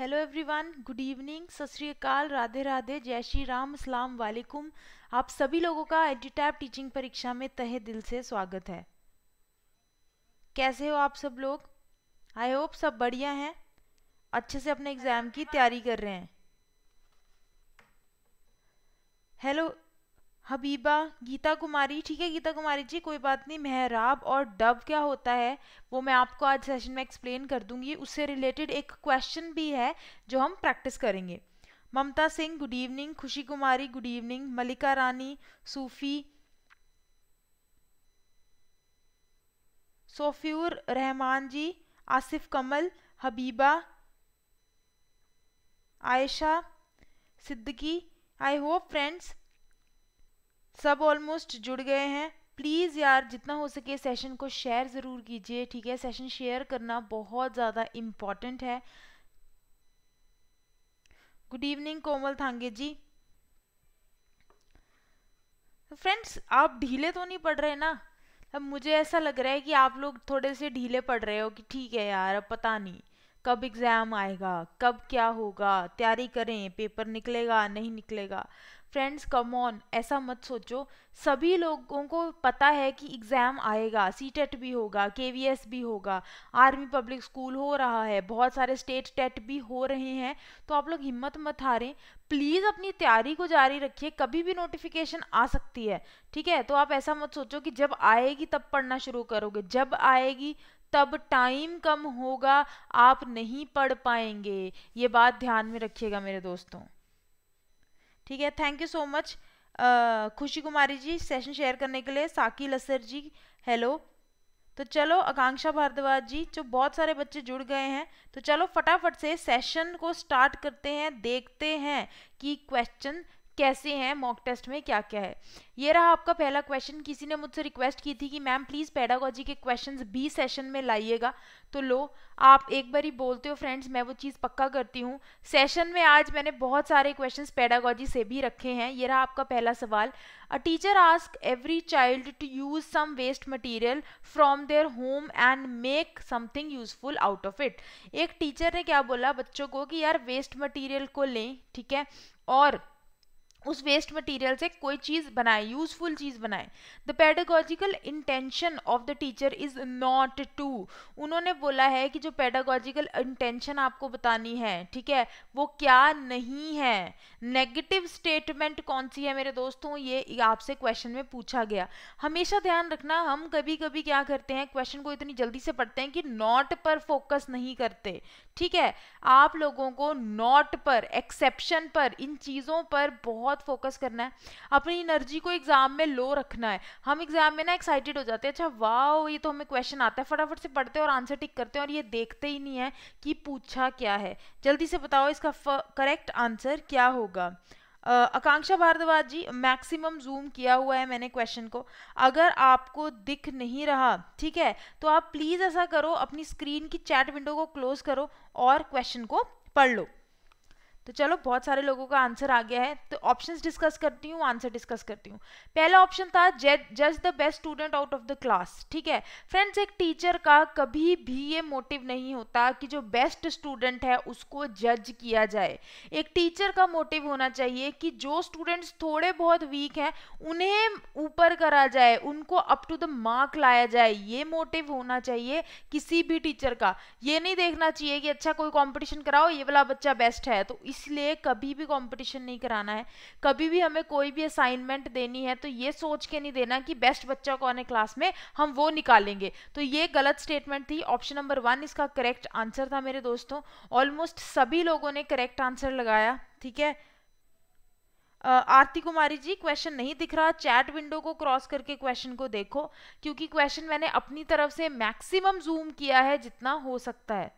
Hello everyone good evening सत श्रीकाल राधे राधे जय श्री राम अस्सलाम वालेकुम आप सभी लोगों का एडिटैप टीचिंग परीक्षा में तहे दिल से स्वागत है कैसे हो आप सब लोग आई होप सब बढ़िया हैं अच्छे से अपने एग्ज़ाम की तैयारी कर रहे हैं हेलो हबीबा गीता कुमारी ठीक है गीता कुमारी जी कोई बात नहीं मेहराब और डब क्या होता है वो मैं आपको आज सेशन में एक्सप्लेन कर दूंगी उससे रिलेटेड एक क्वेश्चन भी है जो हम प्रैक्टिस करेंगे ममता Singh good evening Khushi Kumari good evening Malika Rani Sufi Sofiur Rahman ji Asif Kamal Habiba Ayesha Siddiqui I hope friends सब ऑलमोस्ट जुड़ गए हैं प्लीज़ यार जितना हो सके सेशन को शेयर ज़रूर कीजिए ठीक है सेशन शेयर करना बहुत ज़्यादा इम्पॉर्टेंट है good evening Komal Thange ji friends आप ढीले तो नहीं पड़ रहे ना अब मुझे ऐसा लग रहा है कि आप लोग थोड़े से ढीले पड़ रहे हो कि ठीक है यार अब पता नहीं कब एग्ज़ाम आएगा कब क्या होगा तैयारी करें पेपर निकलेगा नहीं निकलेगा फ्रेंड्स कम ऑन ऐसा मत सोचो सभी लोगों को पता है कि एग्ज़ाम आएगा सी टेट e भी होगा के वी एस भी होगा आर्मी पब्लिक स्कूल हो रहा है बहुत सारे स्टेट टेट e भी हो रहे हैं तो आप लोग हिम्मत मत हारें प्लीज़ अपनी तैयारी को जारी रखिए कभी भी नोटिफिकेशन आ सकती है ठीक है तो आप ऐसा मत सोचो कि जब आएगी तब पढ़ना शुरू करोगे जब आएगी तब टाइम कम होगा आप नहीं पढ़ पाएंगे ये बात ध्यान में रखिएगा मेरे दोस्तों ठीक है थैंक यू सो मच खुशी कुमारी जी सेशन शेयर करने के लिए साकी लसर जी हेलो तो चलो आकांक्षा भारद्वाज जी जो बहुत सारे बच्चे जुड़ गए हैं तो चलो फटाफट से सेशन को स्टार्ट करते हैं देखते हैं कि क्वेश्चन कैसे हैं मॉक टेस्ट में क्या क्या है ये रहा आपका पहला क्वेश्चन किसी ने मुझसे रिक्वेस्ट की थी कि मैम प्लीज़ पैडागोजी के क्वेश्चंस बी सेशन में लाइएगा तो लो आप एक बार ही बोलते हो फ्रेंड्स मैं वो चीज़ पक्का करती हूँ सेशन में आज मैंने बहुत सारे क्वेश्चन पैडागोजी से भी रखे हैं ये रहा आपका पहला सवाल a teacher ask every child to use some waste material from their home and make something useful out of it एक टीचर ने क्या बोला बच्चों को कि यार वेस्ट मटीरियल को लें ठीक है और उस वेस्ट मटेरियल से कोई चीज़ बनाए यूजफुल चीज़ बनाए the pedagogical intention of the teacher is not to उन्होंने बोला है कि जो पेडागॉजिकल इंटेंशन आपको बतानी है ठीक है वो क्या नहीं है नेगेटिव स्टेटमेंट कौन सी है मेरे दोस्तों ये आपसे क्वेश्चन में पूछा गया हमेशा ध्यान रखना हम कभी कभी क्या करते हैं क्वेश्चन को इतनी जल्दी से पढ़ते हैं कि नॉट पर फोकस नहीं करते ठीक है आप लोगों को नॉट पर एक्सेप्शन पर इन चीज़ों पर बहुत फोकस करना है अपनी एनर्जी को एग्जाम में लो रखना है हम एग्जाम में ना एक्साइटेड हो जाते हैं अच्छा वाह ये तो हमें क्वेश्चन आता है फटाफट से पढ़ते हैं और आंसर टिक करते हैं और ये देखते ही नहीं है कि पूछा क्या है जल्दी से बताओ इसका करेक्ट आंसर क्या होगा होगा आकांक्षा भारद्वाज जी मैक्सिमम जूम किया हुआ है मैंने क्वेश्चन को अगर आपको दिख नहीं रहा ठीक है तो आप प्लीज़ ऐसा करो अपनी स्क्रीन की चैट विंडो को क्लोज करो और क्वेश्चन को पढ़ लो तो चलो बहुत सारे लोगों का आंसर आ गया है तो ऑप्शंस डिस्कस करती हूँ आंसर डिस्कस करती हूँ पहला ऑप्शन था जज the best student out of the class ठीक है फ्रेंड्स एक टीचर का कभी भी ये मोटिव नहीं होता कि जो बेस्ट स्टूडेंट है उसको जज किया जाए एक टीचर का मोटिव होना चाहिए कि जो स्टूडेंट्स थोड़े बहुत वीक हैं उन्हें ऊपर करा जाए उनको अप टू द मार्क लाया जाए ये मोटिव होना चाहिए किसी भी टीचर का ये नहीं देखना चाहिए कि अच्छा कोई कॉम्पिटिशन कराओ ये वाला बच्चा बेस्ट है तो इस इसलिए कभी भी कंपटीशन नहीं कराना है कभी भी हमें कोई भी असाइनमेंट देनी है तो ये सोच के नहीं देना कि बेस्ट बच्चा कौन है क्लास में हम वो निकालेंगे तो ये गलत स्टेटमेंट थी ऑप्शन नंबर वन इसका करेक्ट आंसर था मेरे दोस्तों ऑलमोस्ट सभी लोगों ने करेक्ट आंसर लगाया ठीक है आरती कुमारी जी क्वेश्चन नहीं दिख रहा चैट विंडो को क्रॉस करके क्वेश्चन को देखो क्योंकि क्वेश्चन मैंने अपनी तरफ से मैक्सिमम जूम किया है जितना हो सकता है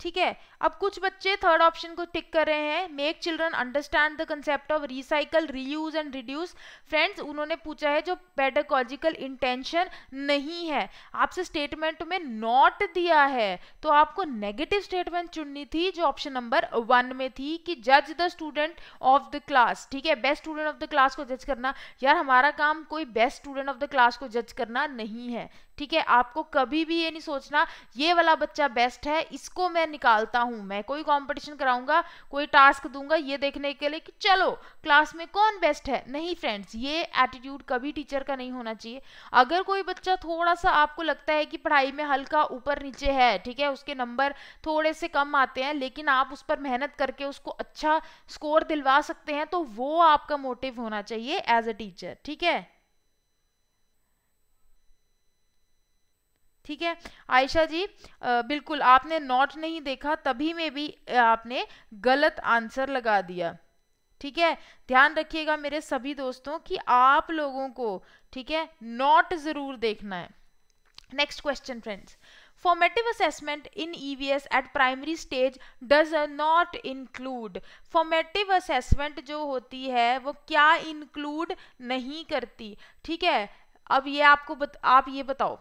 ठीक है अब कुछ बच्चे थर्ड ऑप्शन को टिक कर रहे हैं make children understand the concept of recycle reuse and reduce friends उन्होंने पूछा है जो पेडकोलॉजिकल इंटेंशन नहीं है आपसे स्टेटमेंट में नॉट दिया है तो आपको नेगेटिव स्टेटमेंट चुननी थी जो ऑप्शन नंबर वन में थी कि जज the student of the class ठीक है best student of the class को जज करना यार हमारा काम कोई best student of the class को जज करना नहीं है ठीक है आपको कभी भी ये नहीं सोचना ये वाला बच्चा बेस्ट है इसको मैं निकालता हूँ मैं कोई कंपटीशन कराऊंगा कोई टास्क दूंगा ये देखने के लिए कि चलो क्लास में कौन बेस्ट है नहीं फ्रेंड्स ये एटीट्यूड कभी टीचर का नहीं होना चाहिए अगर कोई बच्चा थोड़ा सा आपको लगता है कि पढ़ाई में हल्का ऊपर नीचे है ठीक है उसके नंबर थोड़े से कम आते हैं लेकिन आप उस पर मेहनत करके उसको अच्छा स्कोर दिलवा सकते हैं तो वो आपका मोटिव होना चाहिए एज अ टीचर ठीक है ठीक है आयशा जी आ, बिल्कुल आपने नॉट नहीं देखा तभी में भी आपने गलत आंसर लगा दिया ठीक है ध्यान रखिएगा मेरे सभी दोस्तों कि आप लोगों को ठीक है नॉट ज़रूर देखना है next question friends formative assessment in EVS at primary stage does not include formative assessment जो होती है वो क्या इंक्लूड नहीं करती ठीक है अब ये आपको बत, आप ये बताओ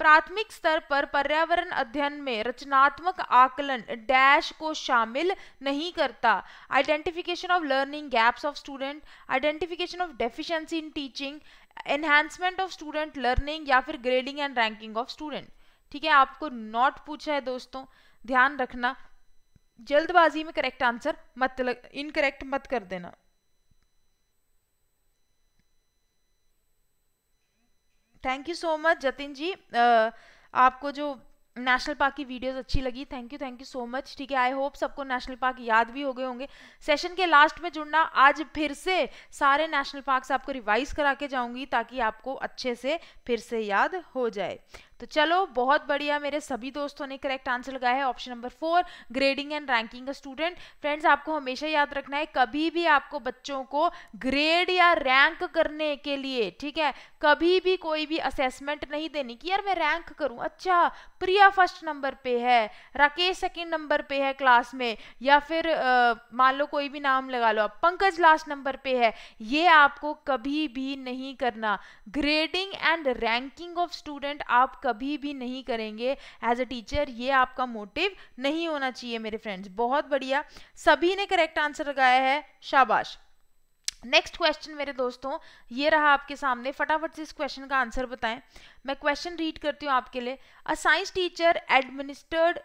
प्राथमिक स्तर पर पर्यावरण अध्ययन में रचनात्मक आकलन डैश को शामिल नहीं करता identification of learning gaps of student identification of deficiency in teaching enhancement of student learning या फिर grading and ranking of student ठीक है आपको नॉट पूछा है दोस्तों ध्यान रखना जल्दबाजी में करेक्ट आंसर मत इनकरेक्ट मत कर देना thank you so much Jatin ji uh, आपको जो नेशनल पार्क की वीडियोस अच्छी लगी thank you thank you so much ठीक है आई होप सबको नेशनल पार्क याद भी हो गए होंगे सेशन के लास्ट में जुड़ना आज फिर से सारे नेशनल पार्क आपको रिवाइज करा के जाऊंगी ताकि आपको अच्छे से फिर से याद हो जाए तो चलो बहुत बढ़िया मेरे सभी दोस्तों ने करेक्ट आंसर लगाया है option number four grading and ranking student friends आपको हमेशा याद रखना है कभी भी आपको बच्चों को ग्रेड या रैंक करने के लिए ठीक है कभी भी कोई भी असेसमेंट नहीं देनी कि यार मैं रैंक करूं अच्छा प्रिया फर्स्ट नंबर पे है राकेश सेकंड नंबर पे है क्लास में या फिर मान लो कोई भी नाम लगा लो आप पंकज लास्ट नंबर पे है ये आपको कभी भी नहीं करना grading and ranking of student आप कभी भी नहीं करेंगे एज अ टीचर ये आपका मोटिव नहीं होना चाहिए मेरे फ्रेंड्स बहुत बढ़िया सभी ने करेक्ट आंसर लगाया है शाबाश नेक्स्ट क्वेश्चन मेरे दोस्तों ये रहा आपके सामने फटाफट से इस क्वेश्चन का आंसर बताएं मैं क्वेश्चन रीड करती हूँ आपके लिए a science teacher administered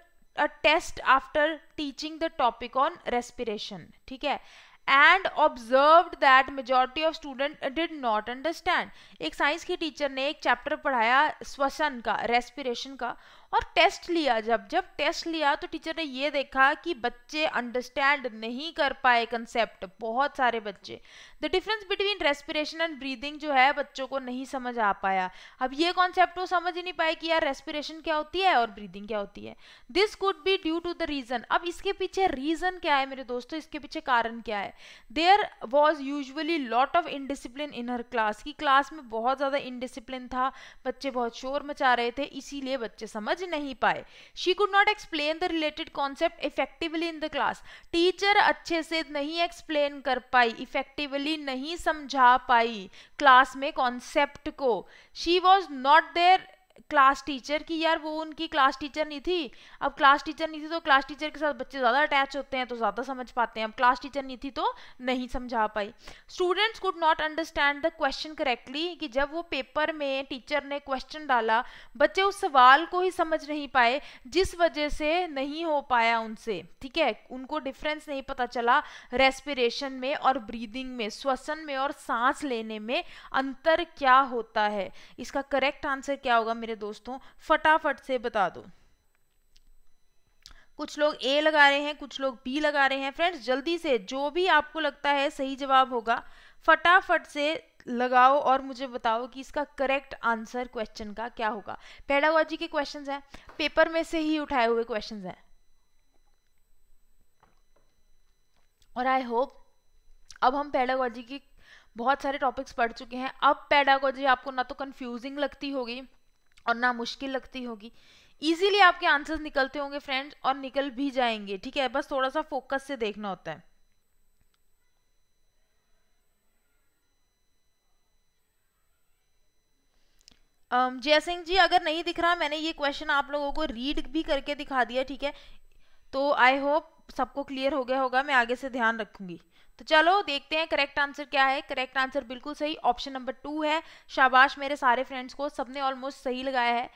a test after teaching the topic on respiration ठीक है and observe that majority of student did not understand एक साइंस की टीचर ने एक चैप्टर पढ़ाया श्वसन का रेस्पिरेशन का और टेस्ट लिया जब जब टेस्ट लिया तो टीचर ने ये देखा कि बच्चे अंडरस्टैंड नहीं कर पाए कंसेप्ट बहुत सारे बच्चे the difference between respiration and breathing जो है बच्चों को नहीं समझ आ पाया अब ये कॉन्सेप्ट वो समझ ही नहीं पाए कि यार रेस्पिरेशन क्या होती है और ब्रीदिंग क्या होती है this could be due to the reason अब इसके पीछे रीज़न क्या है मेरे दोस्तों इसके पीछे कारण क्या है there was usually lot of indiscipline in her class की क्लास में बहुत ज़्यादा इनडिसिप्लिन था बच्चे बहुत शोर मचा रहे थे इसीलिए बच्चे समझ समझ नहीं पाए she could not explain the related concept effectively in the class teacher अच्छे से नहीं एक्सप्लेन कर पाई इफेक्टिवली नहीं समझा पाई क्लास में कॉन्सेप्ट को she was not there class teacher की यार वो उनकी क्लास टीचर नहीं थी अब क्लास टीचर नहीं थी तो क्लास टीचर के साथ बच्चे ज़्यादा अटैच होते हैं तो ज़्यादा समझ पाते हैं अब क्लास टीचर नहीं थी तो नहीं समझा पाई students could not understand the question correctly कि जब वो पेपर में टीचर ने क्वेश्चन डाला बच्चे उस सवाल को ही समझ नहीं पाए जिस वजह से नहीं हो पाया उनसे ठीक है उनको डिफरेंस नहीं पता चला रेस्पिरेशन में और ब्रीदिंग में श्वसन में और सांस लेने में अंतर क्या होता है इसका करेक्ट आंसर क्या होगा मेरे दोस्तों फटाफट से बता दो कुछ लोग ए लगा रहे हैं कुछ लोग बी लगा रहे हैं फ्रेंड्स जल्दी से जो भी आपको लगता है सही जवाब होगा फटाफट से लगाओ और मुझे बताओ कि इसका करेक्ट आंसर क्वेश्चन का क्या होगा पेडागोजी के क्वेश्चंस हैं पेपर में से ही उठाए हुए क्वेश्चंस हैं और आई होप अब हम पेडागोजी के बहुत सारे टॉपिक्स पढ़ चुके हैं अब पेडागोजी आपको ना तो कंफ्यूजिंग लगती होगी और ना मुश्किल लगती होगी ईजिली आपके आंसर्स निकलते होंगे फ्रेंड्स और निकल भी जाएंगे ठीक है बस थोड़ा सा फोकस से देखना होता है जय सिंह जी अगर नहीं दिख रहा मैंने ये क्वेश्चन आप लोगों को रीड भी करके दिखा दिया ठीक है तो आई होप सबको क्लियर हो गया होगा मैं आगे से ध्यान रखूंगी तो चलो देखते हैं करेक्ट आंसर क्या है करेक्ट आंसर बिल्कुल सही ऑप्शन नंबर टू है शाबाश मेरे सारे फ्रेंड्स को सबने ऑलमोस्ट सही लगाया है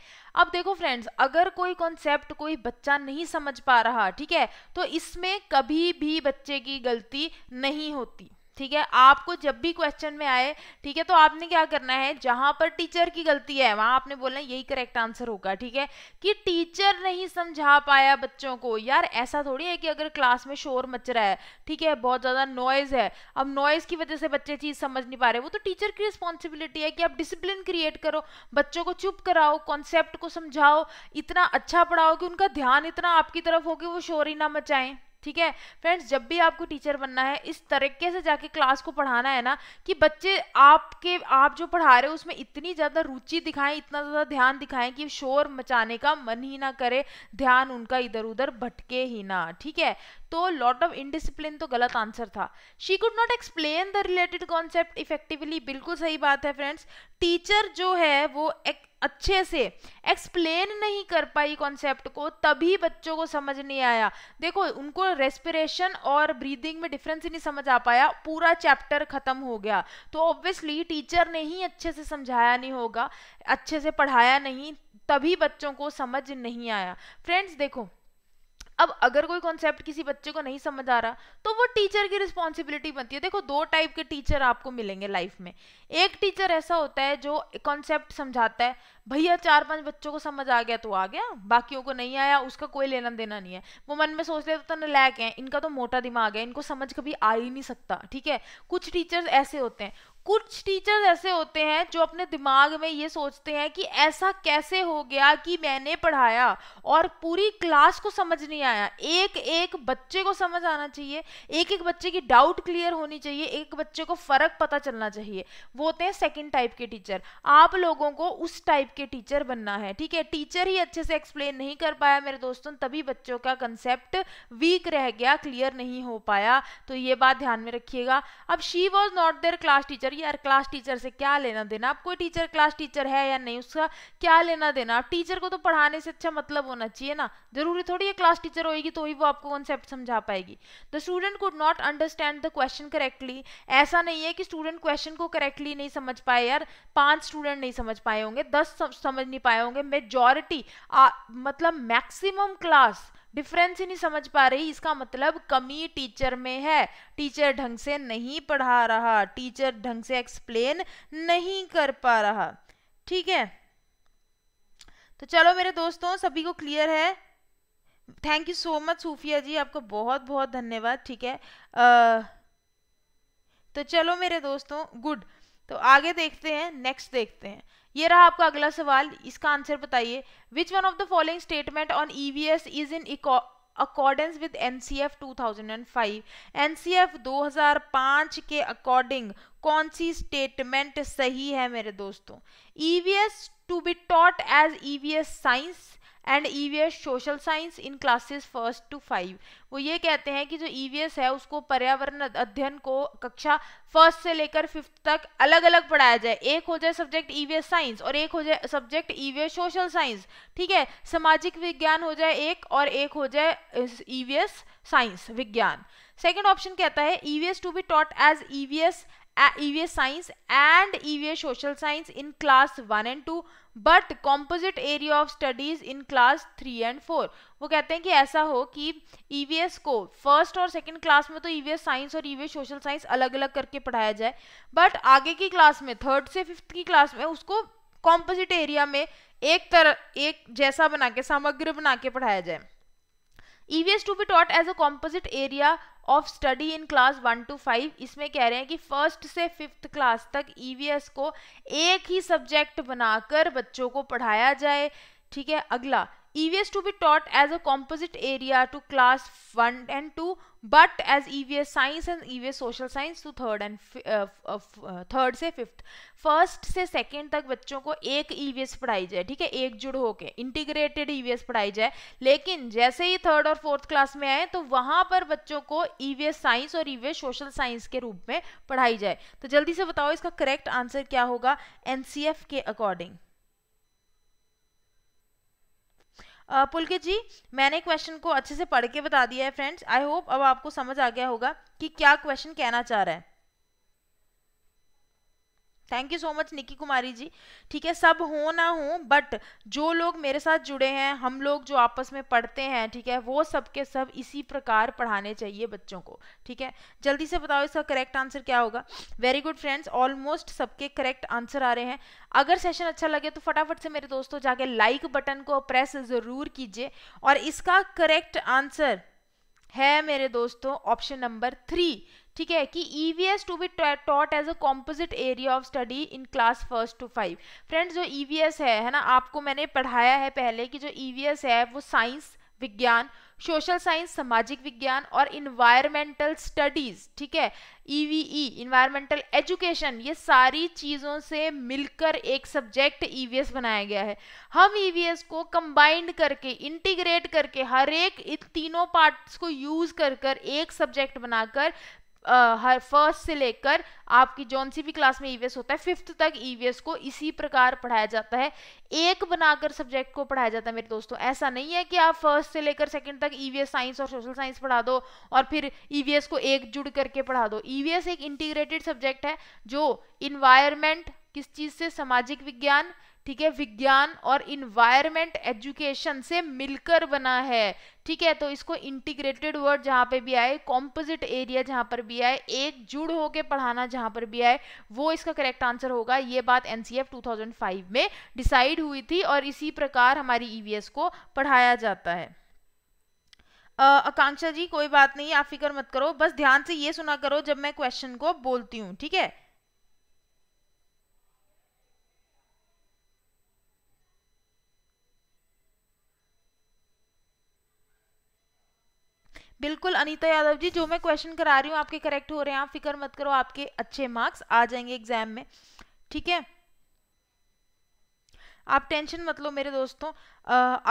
अब देखो फ्रेंड्स अगर कोई कॉन्सेप्ट कोई बच्चा नहीं समझ पा रहा ठीक है तो इसमें कभी भी बच्चे की गलती नहीं होती ठीक है आपको जब भी क्वेश्चन में आए ठीक है तो आपने क्या करना है जहां पर टीचर की गलती है वहां आपने बोलना यही करेक्ट आंसर होगा ठीक है कि टीचर नहीं समझा पाया बच्चों को यार ऐसा थोड़ी है कि अगर क्लास में शोर मच रहा है ठीक है बहुत ज्यादा नॉइज है अब नॉइज की वजह से बच्चे चीज समझ नहीं पा रहे वो तो टीचर की रिस्पॉन्सिबिलिटी है कि आप डिसिप्लिन क्रिएट करो बच्चों को चुप कराओ कॉन्सेप्ट को समझाओ इतना अच्छा पढ़ाओ कि उनका ध्यान इतना आपकी तरफ हो कि वो शोर ही ना मचाएं ठीक है फ्रेंड्स जब भी आपको टीचर बनना है इस तरीके से जाके क्लास को पढ़ाना है ना कि बच्चे आपके आप जो पढ़ा रहे हो उसमें इतनी ज़्यादा रुचि दिखाएं इतना ज़्यादा ध्यान दिखाएं कि शोर मचाने का मन ही ना करे ध्यान उनका इधर उधर भटके ही ना ठीक है तो लॉट ऑफ इनडिसिप्लिन तो गलत आंसर था she could not explain the related concept effectively बिल्कुल सही बात है फ्रेंड्स टीचर जो है वो एक अच्छे से एक्सप्लेन नहीं कर पाई कॉन्सेप्ट को तभी बच्चों को समझ नहीं आया देखो उनको रेस्पिरेशन और ब्रीदिंग में डिफरेंस ही नहीं समझ आ पाया पूरा चैप्टर ख़त्म हो गया तो ऑब्वियसली टीचर ने ही अच्छे से समझाया नहीं होगा अच्छे से पढ़ाया नहीं तभी बच्चों को समझ नहीं आया फ्रेंड्स देखो अब अगर कोई कॉन्सेप्ट किसी बच्चे को नहीं समझ आ रहा तो वो टीचर की रिस्पॉन्सिबिलिटी बनती है देखो दो टाइप के टीचर आपको मिलेंगे लाइफ में एक टीचर ऐसा होता है जो कॉन्सेप्ट समझाता है भैया चार पांच बच्चों को समझ आ गया तो आ गया बाकियों को नहीं आया उसका कोई लेना देना नहीं है वो मन में सोच लेते तो नलैक है इनका तो मोटा दिमाग है इनको समझ कभी आ ही नहीं सकता ठीक है कुछ टीचर्स ऐसे होते हैं कुछ टीचर ऐसे होते हैं जो अपने दिमाग में ये सोचते हैं कि ऐसा कैसे हो गया कि मैंने पढ़ाया और पूरी क्लास को समझ नहीं आया एक एक बच्चे को समझ आना चाहिए एक एक बच्चे की डाउट क्लियर होनी चाहिए एक बच्चे को फ़र्क पता चलना चाहिए वो होते हैं सेकेंड टाइप के टीचर आप लोगों को उस टाइप के टीचर बनना है ठीक है टीचर ही अच्छे से एक्सप्लेन नहीं कर पाया मेरे दोस्तों तभी बच्चों का कंसेप्ट वीक रह गया क्लियर नहीं हो पाया तो ये बात ध्यान में रखिएगा अब she was not there class teacher यार क्लास टीचर से क्या लेना देना आप कोई टीचर क्लास टीचर है या नहीं उसका क्या लेना देना आप टीचर को तो पढ़ाने से अच्छा मतलब होना चाहिए ना जरूरी थोड़ी है क्लास टीचर होएगी तो ही वो आपको कॉन्सेप्ट समझा पाएगी the student could not understand the question correctly ऐसा नहीं है कि स्टूडेंट क्वेश्चन को करेक्टली नहीं समझ पाए यार पांच स्टूडेंट नहीं समझ पाए होंगे दस समझ नहीं पाए होंगे मेजोरिटी मतलब मैक्सिमम क्लास डिफरेंस ही नहीं समझ पा रही इसका मतलब कमी टीचर में है टीचर ढंग से नहीं पढ़ा रहा टीचर ढंग से एक्सप्लेन नहीं कर पा रहा ठीक है तो चलो मेरे दोस्तों सभी को क्लियर है thank you so much Sufiya ji आपको बहुत बहुत धन्यवाद ठीक है आ, तो चलो मेरे दोस्तों गुड तो आगे देखते हैं नेक्स्ट देखते हैं ये रहा आपका अगला सवाल इसका आंसर बताइए which one of the following statement on EVS is in accordance with NCF 2005 NCF 2005 के अकॉर्डिंग कौन सी स्टेटमेंट सही है मेरे दोस्तों EVS to be taught as EVS science and E social science in classes first to five वो ये कहते हैं कि जो ई e है उसको पर्यावरण अध्ययन को कक्षा फर्स्ट से लेकर फिफ्थ तक अलग अलग पढ़ाया जाए एक हो जाए सब्जेक्ट ई साइंस और एक हो जाए सब्जेक्ट ई सोशल साइंस ठीक है सामाजिक विज्ञान हो जाए एक और एक हो जाए ई साइंस e विज्ञान सेकेंड ऑप्शन कहता है E to be taught as E EVS science and EVS social science in class one and two but composite area of studies in class three and four वो कहते हैं कि ऐसा हो कि ईवीएस e को फर्स्ट और सेकेंड क्लास में तो ईवीएस e साइंस और ईवीएस सोशल साइंस अलग अलग करके पढ़ाया जाए बट आगे की क्लास में थर्ड से फिफ्थ की क्लास में उसको कॉम्पोजिट एरिया में एक तरह एक जैसा बना के समग्र बना के पढ़ाया जाए EVS to be taught as a composite area of study in class one two five इसमें कह रहे हैं कि फर्स्ट से फिफ्थ क्लास तक ईवीएस e को एक ही सब्जेक्ट बनाकर बच्चों को पढ़ाया जाए ठीक है अगला EVS to be taught as a composite area to class 1 and 2 but as EVS science and EVS social science to third and uh, uh, third से fifth first से second तक बच्चों को एक EVS पढ़ाई जाए ठीक है एक एकजुट होके integrated EVS पढ़ाई जाए लेकिन जैसे ही third और fourth class में आए तो वहाँ पर बच्चों को EVS science और EVS social science के रूप में पढ़ाई जाए तो जल्दी से बताओ इसका correct answer क्या होगा NCF के according पुलकित जी मैंने क्वेश्चन को अच्छे से पढ़ के बता दिया है फ्रेंड्स आई होप अब आपको समझ आ गया होगा कि क्या क्वेश्चन कहना चाह रहा है thank you so much Niki Kumari ji ठीक है सब हो ना हो बट जो लोग मेरे साथ जुड़े हैं हम लोग जो आपस में पढ़ते हैं ठीक है वो सबके सब इसी प्रकार पढ़ाने चाहिए बच्चों को ठीक है जल्दी से बताओ इसका करेक्ट आंसर क्या होगा वेरी गुड फ्रेंड्स ऑलमोस्ट सबके करेक्ट आंसर आ रहे हैं अगर सेशन अच्छा लगे तो फटाफट से मेरे दोस्तों जाके लाइक बटन को प्रेस ज़रूर कीजिए और इसका करेक्ट आंसर है मेरे दोस्तों ऑप्शन नंबर थ्री ठीक है कि E V S to be taught as a composite area of study in class first to five friends जो ई वी एस है है ना आपको मैंने पढ़ाया है पहले कि जो ई वी एस है वो साइंस विज्ञान सोशल साइंस सामाजिक विज्ञान और इन्वायरमेंटल स्टडीज़ ठीक है ईवीई इन्वायरमेंटल एजुकेशन ये सारी चीज़ों से मिलकर एक सब्जेक्ट ईवीएस e बनाया गया है हम ईवीएस e को कंबाइंड करके इंटीग्रेट करके हर एक इन तीनों पार्ट्स को यूज़ कर कर एक सब्जेक्ट बनाकर हर फर्स्ट से लेकर आपकी जौन सी भी क्लास में ईवीएस e होता है फिफ्थ तक ईवीएस e को इसी प्रकार पढ़ाया जाता है एक बनाकर सब्जेक्ट को पढ़ाया जाता है मेरे दोस्तों ऐसा नहीं है कि आप फर्स्ट से लेकर सेकंड तक ईवीएस e साइंस और सोशल साइंस पढ़ा दो और फिर ईवीएस को एक जुड़ करके पढ़ा दो ईवीएस एक इंटीग्रेटेड सब्जेक्ट है जो इन्वायरमेंट किस चीज़ से सामाजिक विज्ञान ठीक है विज्ञान और इन्वायरमेंट एजुकेशन से मिलकर बना है ठीक है तो इसको इंटीग्रेटेड वर्ड जहां पे भी आए कॉम्पोजिट एरिया जहां पर भी आए एक जुड़ होकर पढ़ाना जहां पर भी आए वो इसका करेक्ट आंसर होगा ये बात एन 2005 में डिसाइड हुई थी और इसी प्रकार हमारी ईवीएस e को पढ़ाया जाता है आकांक्षा जी कोई बात नहीं आप फिक्र मत करो बस ध्यान से ये सुना करो जब मैं क्वेश्चन को बोलती हूँ ठीक है बिल्कुल अनीता यादव जी जो मैं क्वेश्चन करा रही हूँ आपके करेक्ट हो रहे हैं आप फिक्र मत करो आपके अच्छे मार्क्स आ जाएंगे एग्जाम में ठीक है आप टेंशन मत लो मेरे दोस्तों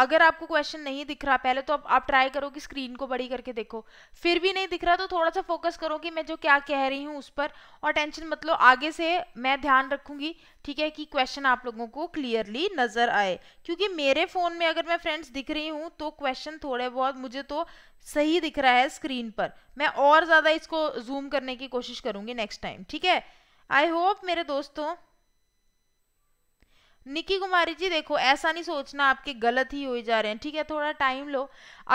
अगर आपको क्वेश्चन नहीं दिख रहा पहले तो आप, आप ट्राई करो कि स्क्रीन को बड़ी करके देखो फिर भी नहीं दिख रहा तो थोड़ा सा फोकस करो कि मैं जो क्या कह रही हूँ उस पर और टेंशन मत लो आगे से मैं ध्यान रखूंगी ठीक है कि क्वेश्चन आप लोगों को क्लियरली नज़र आए क्योंकि मेरे फ़ोन में अगर मैं फ्रेंड्स दिख रही हूँ तो क्वेश्चन थोड़े बहुत मुझे तो सही दिख रहा है स्क्रीन पर मैं और ज़्यादा इसको जूम करने की कोशिश करूंगी नेक्स्ट टाइम ठीक है आई होप मेरे दोस्तों निकी कुमारी जी देखो ऐसा नहीं सोचना आपके गलत ही हो जा रहे हैं ठीक है थोड़ा टाइम लो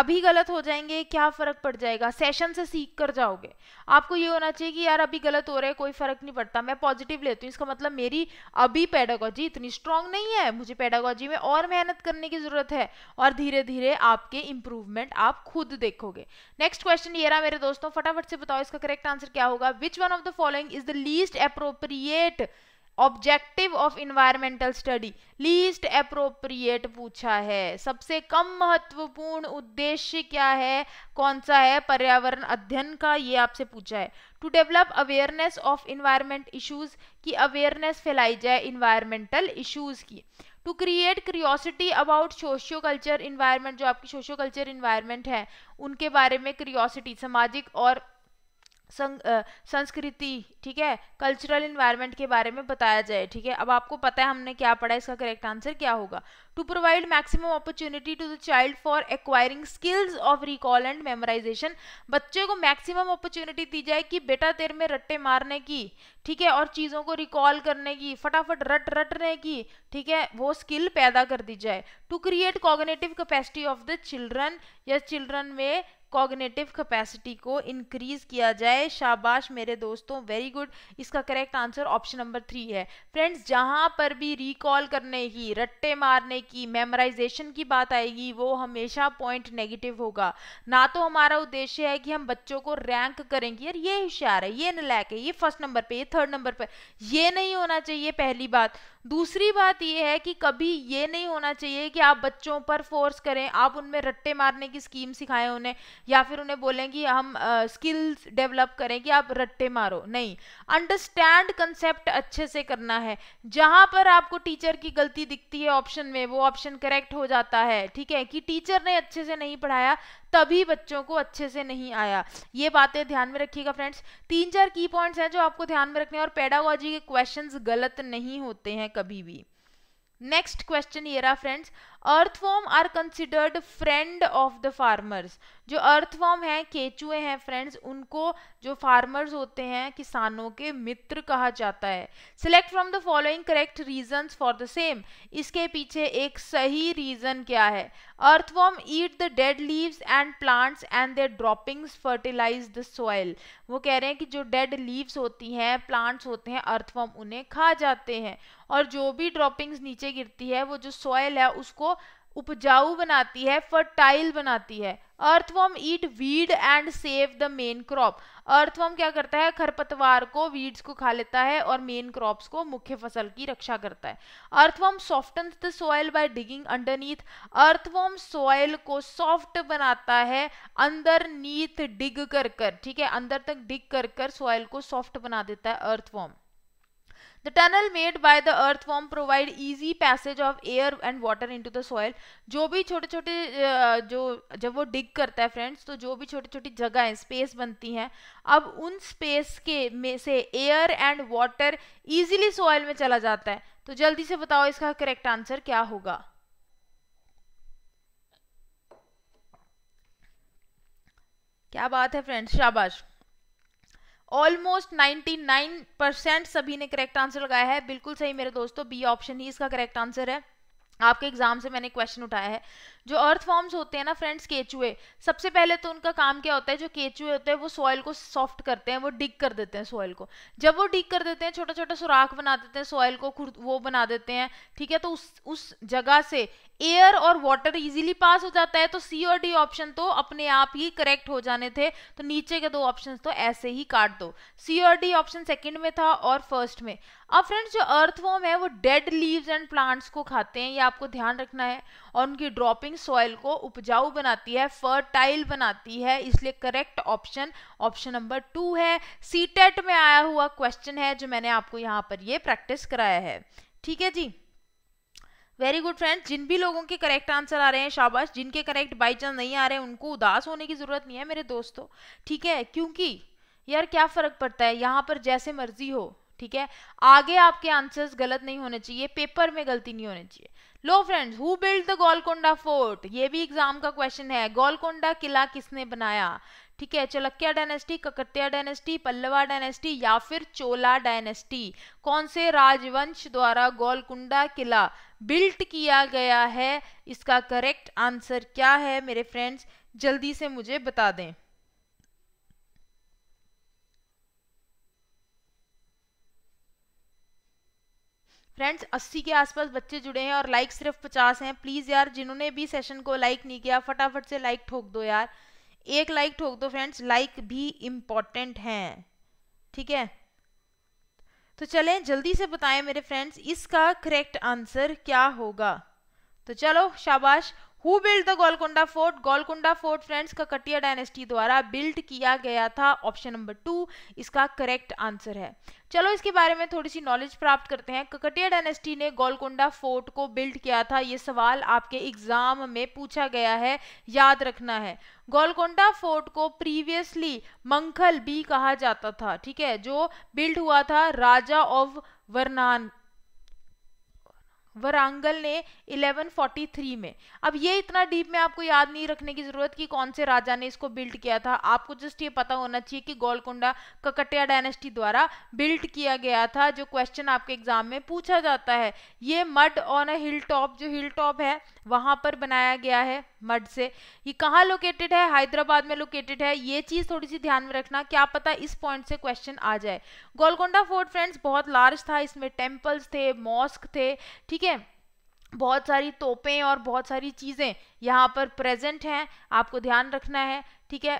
अभी गलत हो जाएंगे क्या फ़र्क पड़ जाएगा सेशन से सीख कर जाओगे आपको ये होना चाहिए कि यार अभी गलत हो रहा है कोई फ़र्क नहीं पड़ता मैं पॉजिटिव लेती हूँ इसका मतलब मेरी अभी पैडागोजी इतनी स्ट्रांग नहीं है मुझे पैडागोजी में और मेहनत करने की ज़रूरत है और धीरे धीरे आपके इम्प्रूवमेंट आप खुद देखोगे नेक्स्ट क्वेश्चन ये रहा मेरे दोस्तों फटाफट से बताओ इसका करेक्ट आंसर क्या होगा which one of the following is the least appropriate objective of environmental study least appropriate पूछा है सबसे कम महत्वपूर्ण उद्देश्य क्या है कौन सा है पर्यावरण अध्ययन का ये आपसे पूछा है to develop awareness of environment issues की अवेयरनेस फैलाई जाए इन्वायरमेंटल इश्यूज की to create curiosity about socio culture environment जो आपकी सोशियो कल्चर इन्वायरमेंट है उनके बारे में क्रियोसिटी सामाजिक और संस्कृति ठीक है कल्चरल इन्वायरमेंट के बारे में बताया जाए ठीक है अब आपको पता है हमने क्या पढ़ा इसका करेक्ट आंसर क्या होगा to provide maximum opportunity to the child for acquiring skills of recall and memorization बच्चे को मैक्सिमम अपॉर्चुनिटी दी जाए कि बेटा तेरे में रट्टे मारने की ठीक है और चीज़ों को रिकॉल करने की फटाफट रट रटने की ठीक है वो स्किल पैदा कर दी जाए to create cognitive capacity of the children या चिल्ड्रन में कॉग्नेटिव कैपेसिटी को इंक्रीज किया जाए शाबाश मेरे दोस्तों वेरी गुड इसका correct answer option number three है फ्रेंड्स जहां पर भी रिकॉल करने की रट्टे मारने की मेमोराइजेशन की बात आएगी वो हमेशा पॉइंट नेगेटिव होगा ना तो हमारा उद्देश्य है कि हम बच्चों को रैंक करेंगे यार ये होशियार है ये नलैक है ये फर्स्ट नंबर पर ये थर्ड नंबर पर यह नहीं होना चाहिए पहली बात दूसरी बात यह है कि कभी ये नहीं होना चाहिए कि आप बच्चों पर फोर्स करें आप उनमें रट्टे मारने की स्कीम सिखाएं उन्हें या फिर उन्हें बोलें कि हम स्किल्स uh, डेवलप करें कि आप रट्टे मारो नहीं अंडरस्टैंड कंसेप्ट अच्छे से करना है जहां पर आपको टीचर की गलती दिखती है ऑप्शन में वो ऑप्शन करेक्ट हो जाता है ठीक है कि टीचर ने अच्छे से नहीं पढ़ाया तभी बच्चों को अच्छे से नहीं आया ये बातें ध्यान में रखिएगा फ्रेंड्स तीन चार की पॉइंट्स हैं जो आपको ध्यान में रखने हैं और पेडागोजी के क्वेश्चंस गलत नहीं होते हैं कभी भी नेक्स्ट क्वेश्चन ये रहा friends earthworm are considered friend of the farmers जो अर्थवॉर्म है केचुए हैं फ्रेंड्स उनको जो फार्मर्स होते हैं किसानों के मित्र कहा जाता है select from the following correct reason for the same इसके पीछे एक सही रीजन क्या है earthworm eat the dead leaves and plants and their droppings fertilize the soil वो कह रहे हैं कि जो डेड लीव्स होती हैं प्लांट्स होते हैं अर्थवॉर्म उन्हें खा जाते हैं और जो भी ड्रॉपिंग्स नीचे गिरती है वो जो सॉइल है उसको उपजाऊ बनाती है फर्टाइल बनाती है earthworm eat weed and save the main crop earthworm क्या करता है खरपतवार को वीड्स को खा लेता है और मेन क्रॉप्स को मुख्य फसल की रक्षा करता है earthworm soften the soil by digging underneath earthworm soil को सॉफ्ट बनाता है अंदर नीथ डिग कर कर ठीक है अंदर तक डिग कर कर सॉयल को सॉफ्ट बना देता है earthworm The tunnel made by the earthworm provide easy passage of air and water into the soil. जो भी छोटे छोटे जो जब वो डिग करता है फ्रेंड्स तो जो भी छोटी छोटी जगह स्पेस बनती हैं अब उन स्पेस के में से air and water easily soil में चला जाता है तो जल्दी से बताओ इसका करेक्ट आंसर क्या होगा क्या बात है फ्रेंड्स शाबाश ऑलमोस्ट 99 परसेंट सभी ने करेक्ट आंसर लगाया है बिल्कुल सही मेरे दोस्तों बी ऑप्शन ही इसका करेक्ट आंसर है आपके एग्जाम से मैंने क्वेश्चन उठाया है जो अर्थ फॉर्म्स होते हैं ना फ्रेंड्स केचुए सबसे पहले तो उनका काम क्या होता है जो केचुए होते हैं वो सॉइल को सॉफ्ट करते हैं वो डिग कर देते हैं सॉइल को जब वो डिग कर देते हैं छोटा छोटा सुराख बना देते हैं सॉइल को वो बना देते हैं ठीक है तो उस उस जगह से एयर और वाटर इजीली पास हो जाता है तो सी और डी ऑप्शन तो अपने आप ही करेक्ट हो जाने थे तो नीचे के दो ऑप्शन तो ऐसे ही काट दो सी और डी ऑप्शन सेकेंड में था और फर्स्ट में अब फ्रेंड्स जो अर्थ फॉर्म है वो डेड लीव्स एंड प्लांट्स को खाते हैं ये आपको ध्यान रखना है और उनकी ड्रॉपिंग सॉइल को उपजाऊ बनाती है फर्टाइल बनाती है इसलिए correct option option number two है सी e में आया हुआ क्वेश्चन है जो मैंने आपको यहाँ पर ये प्रैक्टिस कराया है ठीक है जी वेरी गुड फ्रेंड्स जिन भी लोगों के करेक्ट आंसर आ रहे हैं शाबाश जिनके करेक्ट बाई चांस नहीं आ रहे हैं उनको उदास होने की ज़रूरत नहीं है मेरे दोस्तों ठीक है क्योंकि यार क्या फ़र्क पड़ता है यहाँ पर जैसे मर्जी हो ठीक है आगे आपके आंसर्स गलत नहीं होने चाहिए पेपर में गलती नहीं होनी चाहिए लो friends who build the Golconda fort ये भी एग्जाम का क्वेश्चन है गोलकोंडा किला किसने बनाया ठीक है Chalukya dynasty Kakatiya dynasty Pallava dynasty या फिर चोला डायनेस्टी कौन से राजवंश द्वारा गोलकुंडा किला बिल्ट किया गया है इसका करेक्ट आंसर क्या है मेरे फ्रेंड्स जल्दी से मुझे बता दें फ्रेंड्स अस्सी के आसपास बच्चे जुड़े हैं और लाइक सिर्फ पचास हैं प्लीज़ यार जिन्होंने भी सेशन को लाइक नहीं किया फटाफट से लाइक ठोक दो यार एक लाइक ठोक दो फ्रेंड्स लाइक भी इम्पॉर्टेंट हैं ठीक है तो चलें जल्दी से बताएं मेरे फ्रेंड्स इसका करेक्ट आंसर क्या होगा तो चलो शाबाश who build the Golconda fort Golconda fort friends Kakatiya dynasty द्वारा बिल्ड किया गया था ऑप्शन नंबर टू इसका करेक्ट आंसर है चलो इसके बारे में थोड़ी सी नॉलेज प्राप्त करते हैं ककटिया डायनेस्टी ने गोलकुंडा फोर्ट को बिल्ड किया था ये सवाल आपके एग्जाम में पूछा गया है याद रखना है गोलकोंडा फोर्ट को प्रीवियसली मंखल भी कहा जाता था ठीक है जो बिल्ड हुआ था राजा ऑफ वरनान वरांगल ने 1143 में अब ये इतना डीप में आपको याद नहीं रखने की ज़रूरत कि कौन से राजा ने इसको बिल्ड किया था आपको जस्ट ये पता होना चाहिए कि गोलकुंडा ककटिया डायनेस्टी द्वारा बिल्ड किया गया था जो क्वेश्चन आपके एग्जाम में पूछा जाता है ये mud on a hill top जो हिल टॉप है वहाँ पर बनाया गया है मड से ये कहाँ लोकेटेड है हैदराबाद में लोकेटेड है ये चीज़ थोड़ी सी ध्यान में रखना क्या पता इस पॉइंट से क्वेश्चन आ जाए गोलकोंडा फोर्ट फ्रेंड्स बहुत लार्ज था इसमें टेम्पल्स थे मॉस्क थे ठीक है बहुत सारी तोपें और बहुत सारी चीज़ें यहाँ पर प्रेजेंट हैं आपको ध्यान रखना है ठीक है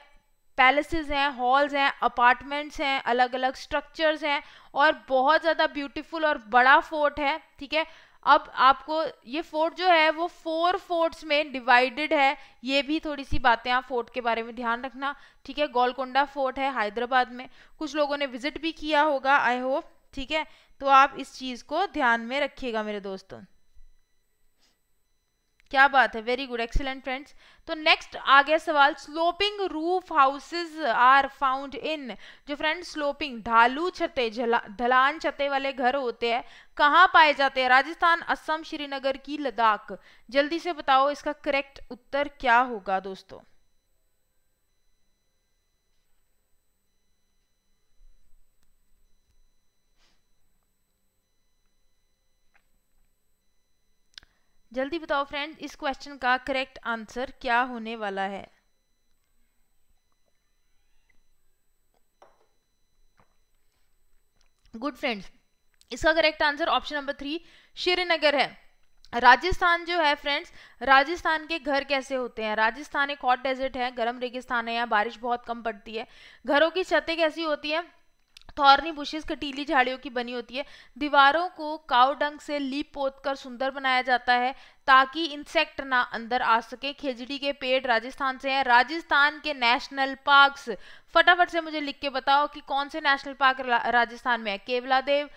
पैलेसेस हैं हॉल्स हैं अपार्टमेंट्स हैं अलग अलग स्ट्रक्चर्स हैं और बहुत ज़्यादा ब्यूटीफुल और बड़ा फोर्ट है ठीक है अब आपको ये फोर्ट जो है वो फोर फोर्ट्स में डिवाइडेड है ये भी थोड़ी सी बातें आप फोर्ट के बारे में ध्यान रखना ठीक है गोलकोंडा फोर्ट है हैदराबाद में कुछ लोगों ने विजिट भी किया होगा आई होप ठीक है तो आप इस चीज़ को ध्यान में रखिएगा मेरे दोस्तों क्या बात है वेरी गुड एक्सेलेंट फ्रेंड्स तो नेक्स्ट आ गया सवाल sloping roof houses are found in जो फ्रेंड स्लोपिंग ढालू छते ढलान छते वाले घर होते हैं कहाँ पाए जाते हैं राजस्थान असम श्रीनगर की लद्दाख जल्दी से बताओ इसका करेक्ट उत्तर क्या होगा दोस्तों जल्दी बताओ फ्रेंड इस क्वेश्चन का करेक्ट आंसर क्या होने वाला है गुड फ्रेंड्स इसका correct answer option number three Srinagar है राजस्थान जो है फ्रेंड्स राजस्थान के घर कैसे होते हैं राजस्थान एक हॉट डेजर्ट है गर्म रेगिस्तान है यहाँ बारिश बहुत कम पड़ती है घरों की छतें कैसी होती हैं थॉर्नी बुशेस कटीली झाड़ियों की बनी होती है दीवारों को काउडंग से लीप पोत कर सुंदर बनाया जाता है ताकि इंसेक्ट ना अंदर आ सके खेजड़ी के पेड़ राजस्थान से हैं राजस्थान के नेशनल पार्क्स फटाफट से मुझे लिख के बताओ कि कौन से नेशनल पार्क राजस्थान में है केवला देव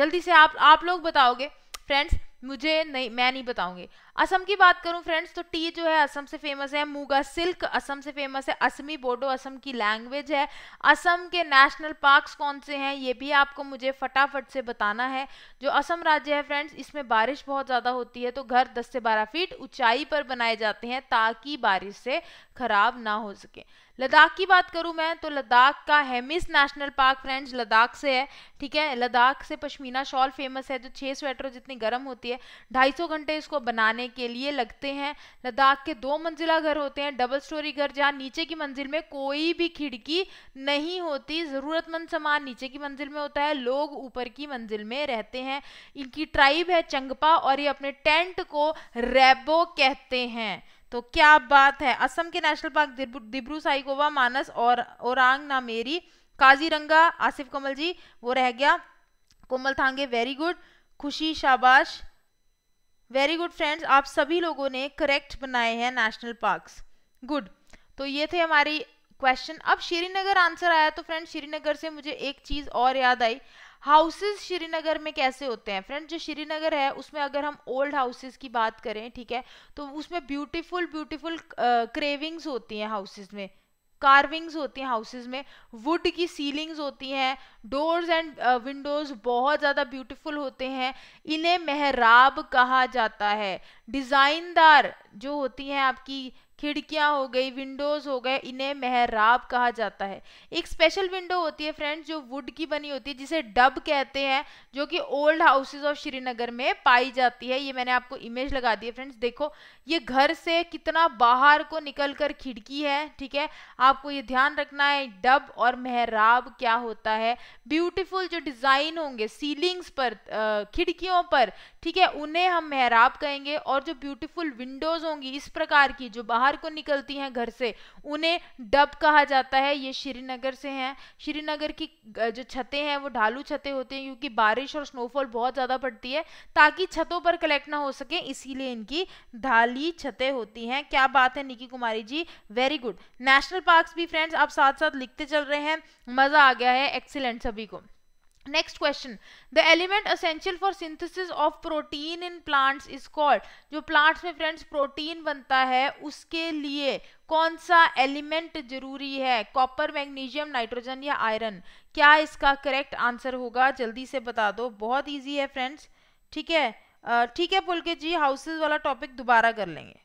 जल्दी से आप आप लोग बताओगे फ्रेंड्स मुझे नहीं मैं नहीं बताऊंगी असम की बात करूं फ्रेंड्स तो टी जो है असम से फेमस है मूगा सिल्क असम से फेमस है असमी बोडो असम की लैंग्वेज है असम के नेशनल पार्क्स कौन से हैं ये भी आपको मुझे फटाफट से बताना है जो असम राज्य है फ्रेंड्स इसमें बारिश बहुत ज़्यादा होती है तो घर 10 से 12 फीट ऊंचाई पर बनाए जाते हैं ताकि बारिश से खराब ना हो सके लद्दाख की बात करूं मैं तो लद्दाख का Hemis national park friends Ladakh से है ठीक है लद्दाख से पश्मीना शॉल फेमस है जो छः स्वेटर जितनी गर्म होती है ढाई घंटे इसको बनाने जाने के लिए लगते हैं लद्दाख के दो मंजिला घर होते हैं डबल स्टोरी घर जहाँ नीचे की मंजिल में कोई भी खिड़की नहीं होती ज़रूरतमंद सामान नीचे की मंजिल में होता है लोग ऊपर की मंजिल में रहते हैं इनकी ट्राइब है चंगपा और ये अपने टेंट को रेबो कहते हैं तो क्या बात है असम के नेशनल पार्क दिब्रू साइकोवा मानस और औरंग नामेरी काजीरंगा आसिफ कमल जी वो रह गया कोमल थांगे वेरी गुड खुशी शाबाश वेरी गुड फ्रेंड्स आप सभी लोगों ने करेक्ट बनाए हैं नेशनल पार्क्स गुड तो ये थे हमारी क्वेश्चन अब श्रीनगर आंसर आया तो फ्रेंड श्रीनगर से मुझे एक चीज़ और याद आई हाउसेज श्रीनगर में कैसे होते हैं फ्रेंड जो श्रीनगर है उसमें अगर हम ओल्ड हाउसेज की बात करें ठीक है तो उसमें ब्यूटीफुल ब्यूटीफुल क्रेविंग्स होती हैं हाउसेज में कार्विंग्स होती हैं हाउसेज में वुड की सीलिंग्स होती हैं डोर्स एंड विंडोज़ बहुत ज़्यादा ब्यूटीफुल होते हैं इन्हें मेहराब कहा जाता है डिज़ाइनदार जो होती हैं आपकी खिड़कियां हो गई विंडोज़ हो गए इन्हें मेहराब कहा जाता है एक स्पेशल विंडो होती है फ्रेंड्स जो वुड की बनी होती है जिसे डब कहते हैं जो कि ओल्ड हाउसेज ऑफ श्रीनगर में पाई जाती है ये मैंने आपको इमेज लगा दी है फ्रेंड्स देखो ये घर से कितना बाहर को निकल कर खिड़की है ठीक है आपको ये ध्यान रखना है डब और मेहराब क्या होता है ब्यूटिफुल जो डिज़ाइन होंगे सीलिंग्स पर खिड़कियों पर ठीक है उन्हें हम मेहराब कहेंगे और जो ब्यूटीफुल विंडोज़ होंगी इस प्रकार की जो बाहर बाहर को निकलती हैं घर से उन्हें डब कहा जाता है ये श्रीनगर से हैं श्रीनगर की जो छतें हैं वो ढालू छतें होते हैं क्योंकि बारिश और स्नोफॉल बहुत ज़्यादा पड़ती है ताकि छतों पर कलेक्ट ना हो सके इसीलिए इनकी ढाली छतें होती हैं क्या बात है Niki Kumari ji very good national parks भी फ्रेंड्स आप साथ साथ लिखते चल रहे हैं मज़ा आ गया है एक्सीलेंट सभी को next question the element essential for synthesis of protein in plants is called जो प्लांट्स में फ्रेंड्स प्रोटीन बनता है उसके लिए कौन सा एलिमेंट जरूरी है कॉपर मैग्नीशियम नाइट्रोजन या आयरन क्या इसका करेक्ट आंसर होगा जल्दी से बता दो बहुत ईजी है फ्रेंड्स ठीक है ठीक है पुलके जी हाउसेज वाला टॉपिक दोबारा कर लेंगे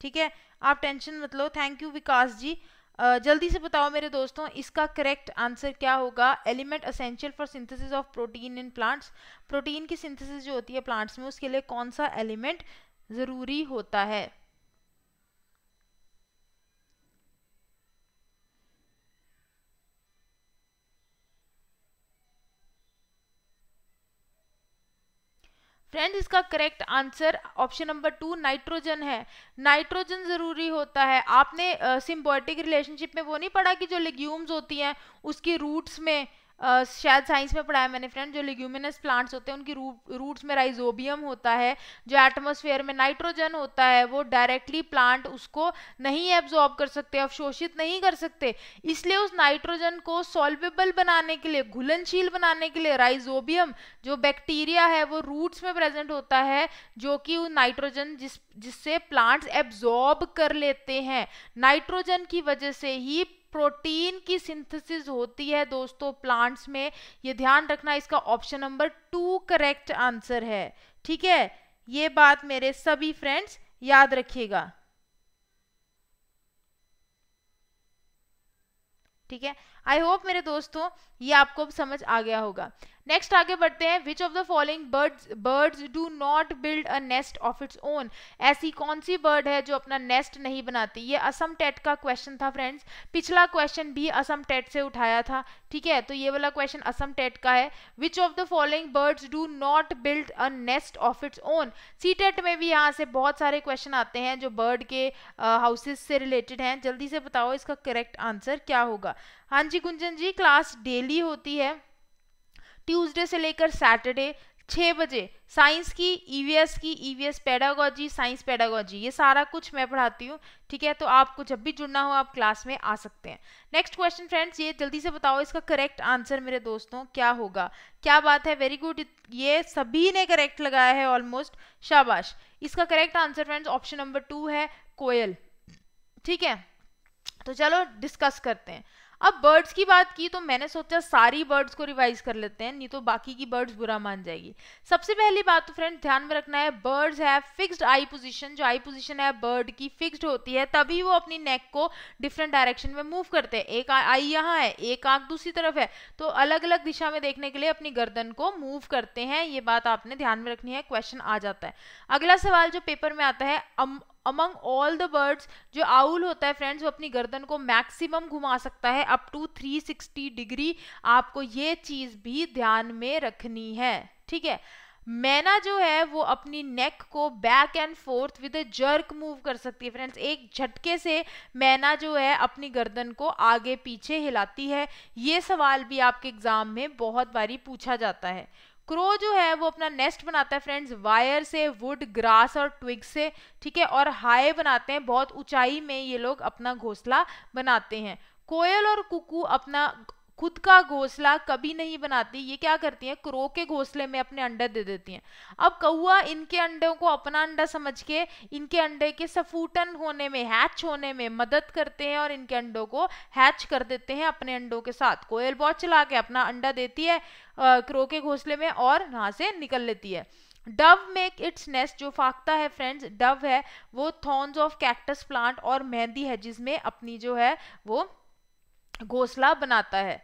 ठीक है आप टेंशन मत लो थैंक यू विकास जी जल्दी से बताओ मेरे दोस्तों इसका करेक्ट आंसर क्या होगा element essential for synthesis of protein in plants protein की सिंथेसिस जो होती है प्लांट्स में उसके लिए कौन सा एलिमेंट ज़रूरी होता है फ्रेंड्स इसका correct answer option number two nitrogen है नाइट्रोजन ज़रूरी होता है आपने सिम्बॉटिक uh, रिलेशनशिप में वो नहीं पढ़ा कि जो लिग्यूम्स होती हैं उसकी रूट्स में Uh, शायद साइंस में पढ़ाया मैंने फ्रेंड जो लिग्यूमिनस प्लांट्स होते हैं उनकी रू रूट्स में राइजोबियम होता है जो एटमोसफेयर में नाइट्रोजन होता है वो डायरेक्टली प्लांट उसको नहीं एब्जॉर्ब कर सकते अवशोषित नहीं कर सकते इसलिए उस नाइट्रोजन को सॉल्वेबल बनाने के लिए घुलनशील बनाने के लिए राइजोबियम जो बैक्टीरिया है वो रूट्स में प्रेजेंट होता है जो कि नाइट्रोजन जिस जिससे प्लांट्स एब्जॉर्ब कर लेते हैं नाइट्रोजन की वजह से ही प्रोटीन की सिंथेसिस होती है दोस्तों प्लांट्स में ये ध्यान रखना इसका option number two correct answer है ठीक है ये बात मेरे सभी फ्रेंड्स याद रखिएगा ठीक है आई होप मेरे दोस्तों ये आपको समझ आ गया होगा नेक्स्ट आगे बढ़ते हैं which of the following birds birds do not build a nest of its own ऐसी कौन सी बर्ड है जो अपना नेस्ट नहीं बनाती ये असम टेट का क्वेश्चन था फ्रेंड्स पिछला क्वेश्चन भी असम टेट से उठाया था ठीक है तो ये वाला क्वेश्चन असम टेट का है which of the following birds do not build a nest of its own C TET में भी यहाँ से बहुत सारे क्वेश्चन आते हैं जो बर्ड के हाउसेज से रिलेटेड हैं जल्दी से बताओ इसका करेक्ट आंसर क्या होगा हाँ जी गुंजन जी क्लास डेली होती है ट्यूसडे से लेकर सैटरडे छः बजे साइंस की ईवीएस e की EVS e pedagogy science pedagogy ये सारा कुछ मैं पढ़ाती हूँ ठीक है तो आपको जब भी जुड़ना हो आप क्लास में आ सकते हैं नेक्स्ट क्वेश्चन फ्रेंड्स ये जल्दी से बताओ इसका करेक्ट आंसर मेरे दोस्तों क्या होगा क्या बात है वेरी गुड ये सभी ने करेक्ट लगाया है ऑलमोस्ट शाबाश इसका correct answer friends option number two है कोयल ठीक है तो चलो डिस्कस करते हैं अब बर्ड्स की बात की तो मैंने सोचा सारी बर्ड्स को रिवाइज कर लेते हैं नहीं तो बाकी की बर्ड्स बुरा मान जाएगी सबसे पहली बात तो फ्रेंड ध्यान में रखना है बर्ड्स है फिक्स्ड आई पोजीशन जो आई पोजीशन है बर्ड की फिक्स्ड होती है तभी वो अपनी नेक को डिफरेंट डायरेक्शन में मूव करते हैं एक आई यहाँ है एक आंख दूसरी तरफ है तो अलग अलग दिशा में देखने के लिए अपनी गर्दन को मूव करते हैं ये बात आपने ध्यान में रखनी है क्वेश्चन आ जाता है अगला सवाल जो पेपर में आता है अमंग ऑल द बर्ड्स जो आउल होता है फ्रेंड्स वो अपनी गर्दन को मैक्सिमम घुमा सकता है अप टू 360 डिग्री आपको ये चीज़ भी ध्यान में रखनी है ठीक है मैना जो है वो अपनी नेक को back and forth with a jerk move कर सकती है फ्रेंड्स एक झटके से मैना जो है अपनी गर्दन को आगे पीछे हिलाती है ये सवाल भी आपके एग्ज़ाम में बहुत बारी पूछा जाता है क्रो जो है वो अपना नेस्ट बनाता है फ्रेंड्स वायर से वुड ग्रास और ट्विग से ठीक है और हाई बनाते हैं बहुत ऊंचाई में ये लोग अपना घोंसला बनाते हैं कोयल और कुकू अपना खुद का घोंसला कभी नहीं बनाती ये क्या करती हैं क्रो के घोंसले में अपने अंडे दे देती हैं अब कौआ इनके अंडों को अपना अंडा समझ के इनके अंडे के सफूटन होने में हैच होने में मदद करते हैं और इनके अंडों को हैच कर देते हैं अपने अंडों के साथ कोयल बहुत चला के अपना अंडा देती है क्रो के घोंसले में और वहाँ से निकल लेती है डव मेक इट्स नेस्ट जो फाकता है फ्रेंड्स डव है वो थॉर्न्स ऑफ कैक्टस प्लांट और मेहंदी है जिसमें अपनी जो है वो घोंसला बनाता है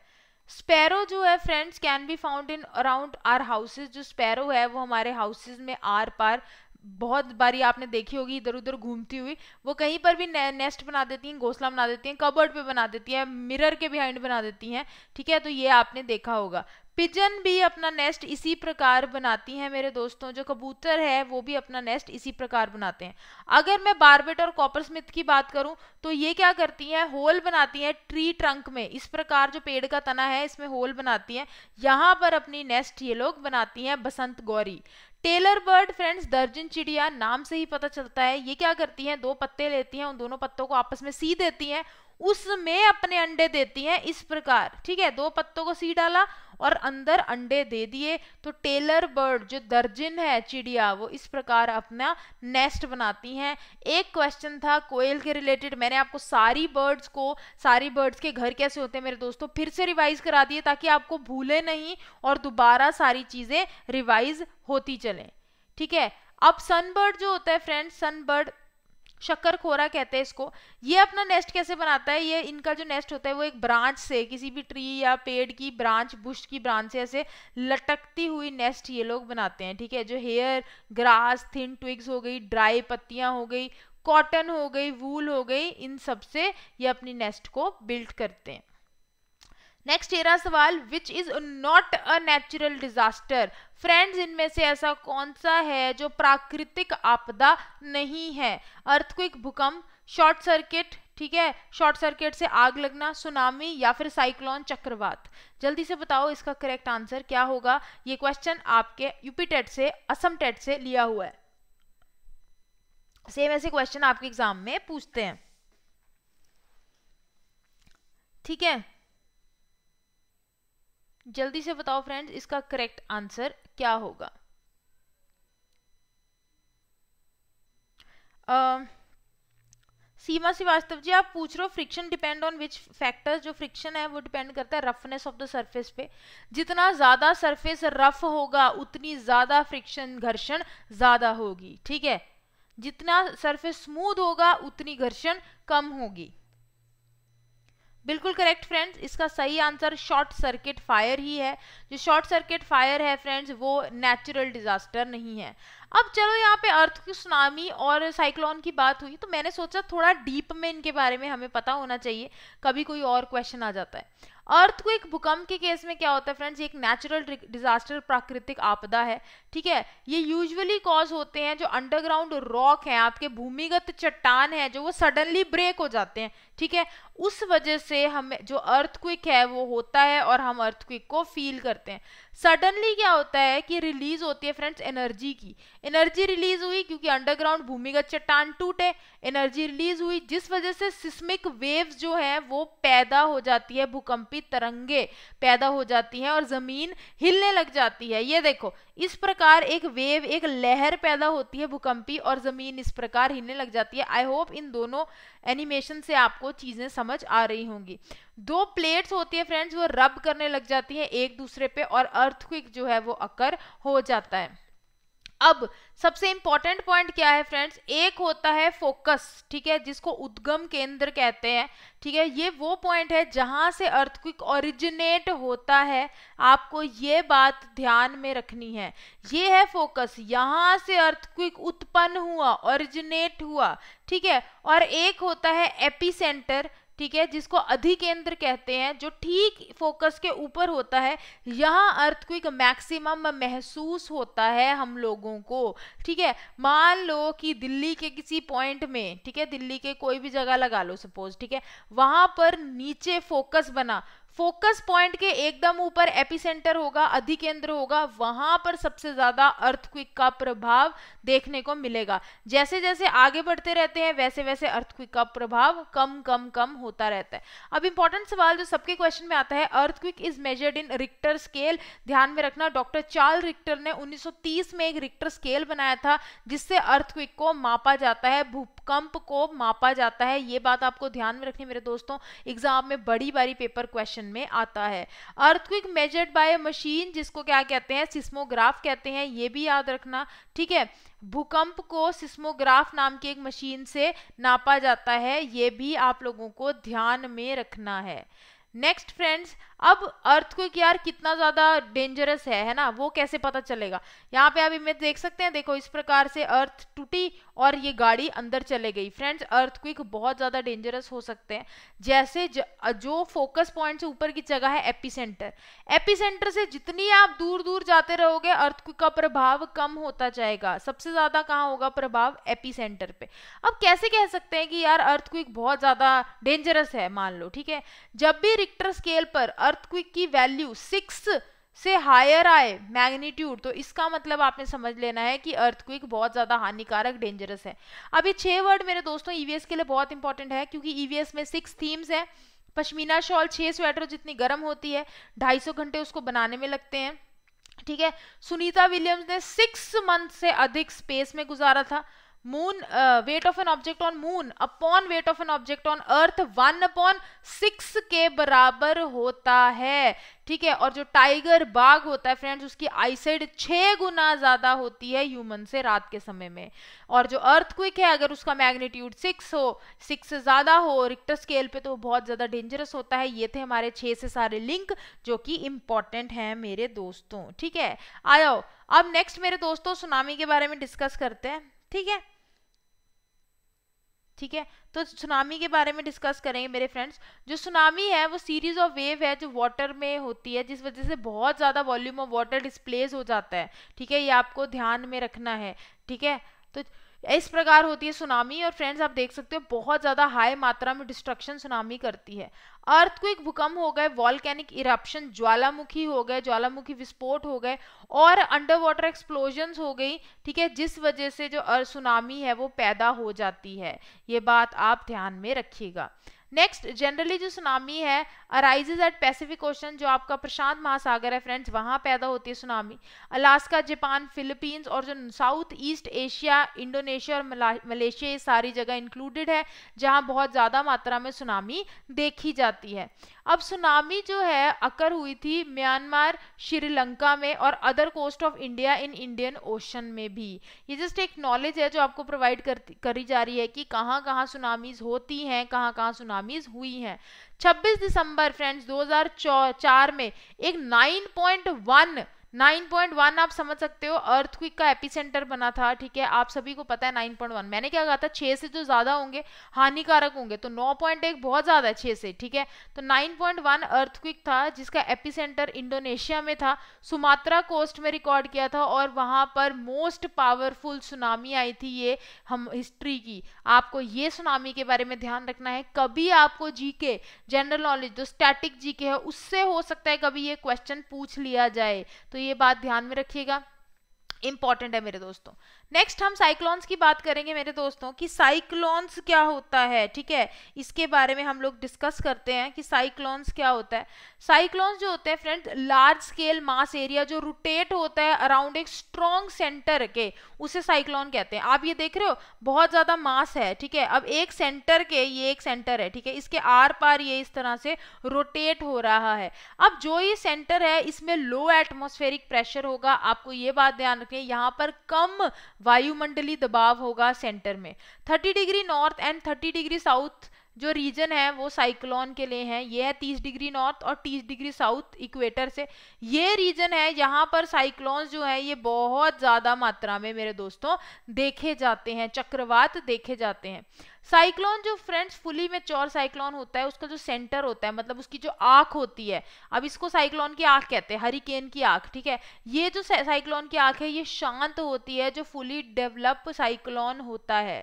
स्पैरो जो है friends can be found in around our houses जो स्पैरो है वो हमारे हाउसेज में आर पार बहुत बारी आपने देखी होगी इधर उधर घूमती हुई वो कहीं पर भी ने, नेस्ट बना देती हैं घोंसला बना देती हैं कबर्ड पे बना देती हैं मिरर के बिहाइंड बना देती हैं ठीक है तो ये आपने देखा होगा पिजन भी अपना नेस्ट इसी प्रकार बनाती हैं मेरे दोस्तों जो कबूतर है वो भी अपना नेस्ट इसी प्रकार बनाते हैं अगर मैं बारबेट और कॉपर स्मिथ की बात करूं तो ये क्या करती हैं होल बनाती हैं ट्री ट्रंक में इस प्रकार जो पेड़ का तना है इसमें होल बनाती हैं यहाँ पर अपनी नेस्ट ये लोग बनाती हैं बसंत गौरी टेलर बर्ड फ्रेंड्स दर्जन चिड़िया नाम से ही पता चलता है ये क्या करती हैं दो पत्ते लेती हैं उन दोनों पत्तों को आपस में सी देती हैं उसमें अपने अंडे देती हैं इस प्रकार ठीक है दो पत्तों को सी डाला और अंदर अंडे दे दिए तो टेलर बर्ड जो दर्जन है चिड़िया वो इस प्रकार अपना नेस्ट बनाती हैं एक क्वेश्चन था कोयल के रिलेटेड मैंने आपको सारी बर्ड्स को सारी बर्ड्स के घर कैसे होते हैं मेरे दोस्तों फिर से रिवाइज करा दिए ताकि आपको भूले नहीं और दोबारा सारी चीज़ें रिवाइज होती चलें ठीक है अब सनबर्ड जो होता है फ्रेंड्स सनबर्ड शक्कर खोरा कहते हैं इसको ये अपना नेस्ट कैसे बनाता है ये इनका जो नेस्ट होता है वो एक ब्रांच से किसी भी ट्री या पेड़ की ब्रांच बुश की ब्रांच से ऐसे लटकती हुई नेस्ट ये लोग बनाते हैं ठीक है जो हेयर ग्रास थिन ट्विग्स हो गई ड्राई पत्तियां हो गई कॉटन हो गई वूल हो गई इन सब से ये अपनी नेस्ट को बिल्ड करते हैं नेक्स्ट तेरा सवाल which is not a natural disaster friends इनमें से ऐसा कौन सा है जो प्राकृतिक आपदा नहीं है अर्थक्विक भूकंप शॉर्ट सर्किट ठीक है शॉर्ट सर्किट से आग लगना सुनामी या फिर साइक्लोन चक्रवात जल्दी से बताओ इसका करेक्ट आंसर क्या होगा ये क्वेश्चन आपके यूपी टेट e से असम टेट e से लिया हुआ है सेम ऐसे क्वेश्चन आपके एग्जाम में पूछते हैं ठीक है जल्दी से बताओ फ्रेंड्स इसका करेक्ट आंसर क्या होगा सीमा श्रीवास्तव जी आप पूछ रहे हो friction depend on which factors जो फ्रिक्शन है वो डिपेंड करता है रफनेस ऑफ द सरफेस पे जितना ज़्यादा सरफेस रफ होगा उतनी ज़्यादा फ्रिक्शन घर्षण ज़्यादा होगी ठीक है जितना सरफेस स्मूथ होगा उतनी घर्षण कम होगी बिल्कुल करेक्ट फ्रेंड्स इसका सही आंसर शॉर्ट सर्किट फायर ही है जो शॉर्ट सर्किट फायर है फ्रेंड्स वो नेचुरल डिजास्टर नहीं है अब चलो यहाँ पे अर्थ की सुनामी और साइक्लोन की बात हुई तो मैंने सोचा थोड़ा डीप में इनके बारे में हमें पता होना चाहिए कभी कोई और क्वेश्चन आ जाता है अर्थ को एक भूकंप के केस में क्या होता है फ्रेंड्स एक नेचुरल डिजास्टर प्राकृतिक आपदा है ठीक है ये यूजुअली कॉज होते हैं जो अंडरग्राउंड रॉक हैं आपके भूमिगत चट्टान है जो वो सडनली ब्रेक हो जाते हैं ठीक है उस वजह से हम जो अर्थक्विक है वो होता है और हम अर्थक्विक को फील करते हैं सडनली क्या होता है कि रिलीज होती है फ्रेंड्स एनर्जी की एनर्जी रिलीज हुई क्योंकि अंडरग्राउंड भूमिगत चट्टान टूटे एनर्जी रिलीज हुई जिस वजह से सिस्मिक वेव्स जो है वो पैदा हो जाती है भूकंपी तरंगे पैदा हो जाती हैं और जमीन हिलने लग जाती है ये देखो इस प्रकार एक वेव एक लहर पैदा होती है भूकंपी और ज़मीन इस प्रकार हिलने लग जाती है आई होप इन दोनों एनिमेशन से आपको चीज़ें समझ आ रही होंगी दो प्लेट्स होती है फ्रेंड्स वो रब करने लग जाती हैं एक दूसरे पे और अर्थक्विक जो है वो अकर हो जाता है अब सबसे इंपॉर्टेंट पॉइंट क्या है फ्रेंड्स एक होता है फोकस ठीक है जिसको उद्गम केंद्र कहते हैं ठीक है ये वो पॉइंट है जहाँ से अर्थक्विक ओरिजिनेट होता है आपको ये बात ध्यान में रखनी है ये है फोकस यहाँ से अर्थक्विक उत्पन्न हुआ ओरिजिनेट हुआ ठीक है और एक होता है एपी ठीक है जिसको अधिकेंद्र कहते हैं जो ठीक फोकस के ऊपर होता है यहाँ अर्थक्विक मैक्सिमम महसूस होता है हम लोगों को ठीक है मान लो कि दिल्ली के किसी पॉइंट में ठीक है दिल्ली के कोई भी जगह लगा लो सपोज ठीक है वहां पर नीचे फोकस बना फोकस पॉइंट के एकदम ऊपर एपिसेंटर होगा अधिकेंद्र होगा वहां पर सबसे ज्यादा अर्थक्विक का प्रभाव देखने को मिलेगा जैसे जैसे आगे बढ़ते रहते हैं वैसे वैसे अर्थक्विक का प्रभाव कम कम कम होता रहता है अब इंपॉर्टेंट सवाल जो सबके क्वेश्चन में आता है earthquake is measured in Richter scale ध्यान में रखना डॉक्टर चार्ल रिक्टर ने उन्नीस में एक रिक्टर स्केल बनाया था जिससे अर्थक्विक को मापा जाता है भूकंप को मापा जाता है ये बात आपको ध्यान में रखनी मेरे दोस्तों एग्जाम में बड़ी बारी पेपर क्वेश्चन में आता है अर्थक्विक मेजर्ड बाय मशीन जिसको क्या कहते हैं सिस्मोग्राफ कहते हैं ये भी याद रखना ठीक है भूकंप को सिस्मोग्राफ नाम की एक मशीन से नापा जाता है ये भी आप लोगों को ध्यान में रखना है नेक्स्ट फ्रेंड्स अब अर्थ को यार कितना ज़्यादा डेंजरस है है ना वो कैसे पता चलेगा यहाँ पे आप इमेज देख सकते हैं देखो इस प्रकार से अर्थ टूटी और ये गाड़ी अंदर चले गई फ्रेंड्स अर्थ बहुत ज़्यादा डेंजरस हो सकते हैं जैसे ज, जो फोकस पॉइंट से ऊपर की जगह है एपी सेंटर एपी सेंटर से जितनी आप दूर दूर जाते रहोगे अर्थ का प्रभाव कम होता जाएगा सबसे ज़्यादा कहाँ होगा प्रभाव एपी सेंटर पे अब कैसे कह सकते हैं कि यार अर्थ बहुत ज़्यादा डेंजरस है मान लो ठीक है जब भी रिक्टर स्केल पर अर्थक्विक की वैल्यू सिक्स से हायर आए मैग्नीट्यूड तो इसका मतलब आपने समझ लेना है कि अर्थक्विक बहुत ज़्यादा हानिकारक डेंजरस है अब ये छः वर्ड मेरे दोस्तों ईवीएस e के लिए बहुत इंपॉर्टेंट है क्योंकि ईवीएस e में सिक्स थीम्स हैं पश्मीना शॉल छः स्वेटर जितनी गर्म होती है ढाई सौ घंटे उसको बनाने में लगते हैं ठीक है सुनीता विलियम्स ने सिक्स मंथ से अधिक स्पेस में गुजारा था moon uh, weight of an object on moon upon weight of an object on earth 1 upon 6 के बराबर होता है ठीक है और जो टाइगर बाघ होता है फ्रेंड्स उसकी आईसाइड छः गुना ज़्यादा होती है ह्यूमन से रात के समय में और जो अर्थ क्विक है अगर उसका मैग्नीट्यूड सिक्स हो सिक्स से ज़्यादा हो रिक्टर स्केल पे तो बहुत ज़्यादा डेंजरस होता है ये थे हमारे छह से सारे लिंक जो कि इंपॉर्टेंट हैं मेरे दोस्तों ठीक है आयो अब नेक्स्ट मेरे दोस्तों सुनामी के बारे में डिस्कस करते हैं ठीक है ठीक है तो सुनामी के बारे में डिस्कस करेंगे मेरे फ्रेंड्स जो सुनामी है वो सीरीज ऑफ वेव है जो वाटर में होती है जिस वजह से बहुत ज़्यादा वॉल्यूम ऑफ वाटर डिस्प्लेस हो जाता है ठीक है ये आपको ध्यान में रखना है ठीक है तो इस प्रकार होती है सुनामी और फ्रेंड्स आप देख सकते हो बहुत ज़्यादा हाई मात्रा में डिस्ट्रक्शन सुनामी करती है अर्थक्विक भूकंप हो गए वॉलकैनिक इरप्शन ज्वालामुखी हो गए ज्वालामुखी विस्फोट हो गए और अंडर वाटर एक्सप्लोजन्स हो गई ठीक है जिस वजह से जो सुनामी है वो पैदा हो जाती है ये बात आप ध्यान में रखिएगा नेक्स्ट जनरली जो सुनामी है अराइजेज एट पैसिफिक ओशन जो आपका प्रशांत महासागर है फ्रेंड्स वहां पैदा होती है सुनामी अलास्का जापान फिलीपींस और जो साउथ ईस्ट एशिया इंडोनेशिया और मलेशिया ये सारी जगह इंक्लूडेड है जहां बहुत ज़्यादा मात्रा में सुनामी देखी जाती है अब सुनामी जो है अकर हुई थी म्यांमार श्रीलंका में और other coast of India in Indian Ocean में भी ये जस्ट एक नॉलेज है जो आपको प्रोवाइड करी जा रही है कि कहाँ कहाँ सुनामीज होती हैं कहाँ कहाँ सुनामीज हुई हैं 26 दिसंबर फ्रेंड्स 2004 में एक 9.1 9.1 आप समझ सकते हो अर्थक्विक का एपिसेंटर बना था ठीक है आप सभी को पता है 9.1 मैंने क्या कहा था 6 से जो ज़्यादा होंगे हानिकारक होंगे तो 9.1 बहुत ज़्यादा है 6 से ठीक है तो 9.1 अर्थक्विक था जिसका एपिसेंटर इंडोनेशिया में था सुमात्रा कोस्ट में रिकॉर्ड किया था और वहां पर मोस्ट पावरफुल सुनामी आई थी ये हम हिस्ट्री की आपको ये सुनामी के बारे में ध्यान रखना है कभी आपको जी के जनरल नॉलेज जो स्टैटिक जी के है उससे हो सकता है कभी ये क्वेश्चन पूछ लिया जाए तो तो ये बात ध्यान में रखिएगा इंपॉर्टेंट है मेरे दोस्तों नेक्स्ट हम साइक्लॉन्स की बात करेंगे मेरे दोस्तों कि साइक्लॉन्स क्या होता है ठीक है इसके बारे में हम लोग डिस्कस करते हैं कि साइक्लोन्स क्या होता है साइक्लोन्स जो होते हैं friends large scale mass area जो रोटेट होता है अराउंड एक स्ट्रॉन्ग सेंटर के उसे साइक्लॉन कहते हैं आप ये देख रहे हो बहुत ज़्यादा मास है ठीक है अब एक सेंटर के ये एक सेंटर है ठीक है इसके आर पार ये इस तरह से रोटेट हो रहा है अब जो ये सेंटर है इसमें लो एटमोस्फेरिक प्रेशर होगा आपको ये बात ध्यान रखें यहाँ पर कम वायुमंडली दबाव होगा सेंटर में 30 degree north and 30 degree south जो रीजन है वो साइक्लोन के लिए है ये है 30 डिग्री नॉर्थ और 30 डिग्री साउथ इक्वेटर से ये रीजन है यहाँ पर साइक्लोन्स जो है ये बहुत ज़्यादा मात्रा में मेरे दोस्तों देखे जाते हैं चक्रवात देखे जाते हैं साइक्लोन जो फ्रेंड्स फुली मेच्योर साइक्लोन होता है उसका जो सेंटर होता है मतलब उसकी जो आँख होती है अब इसको साइक्लोन की आंख कहते हैं हरिकेन की आंख ठीक है ये जो साइक्लोन की आंख है ये शांत होती है जो फुली डेवलप साइक्लोन होता है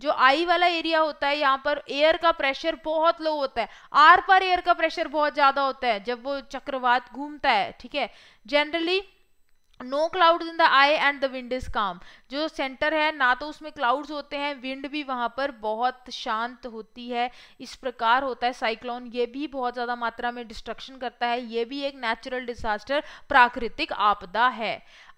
जो आई वाला एरिया होता है यहाँ पर एयर का प्रेशर बहुत लो होता है आर पर एयर का प्रेशर बहुत ज़्यादा होता है जब वो चक्रवात घूमता है ठीक है generally no cloud in the eye and the wind is calm जो सेंटर है ना तो उसमें क्लाउड्स होते हैं विंड भी वहाँ पर बहुत शांत होती है इस प्रकार होता है साइक्लोन ये भी बहुत ज़्यादा मात्रा में डिस्ट्रक्शन करता है ये भी एक नेचुरल डिजास्टर प्राकृतिक आपदा है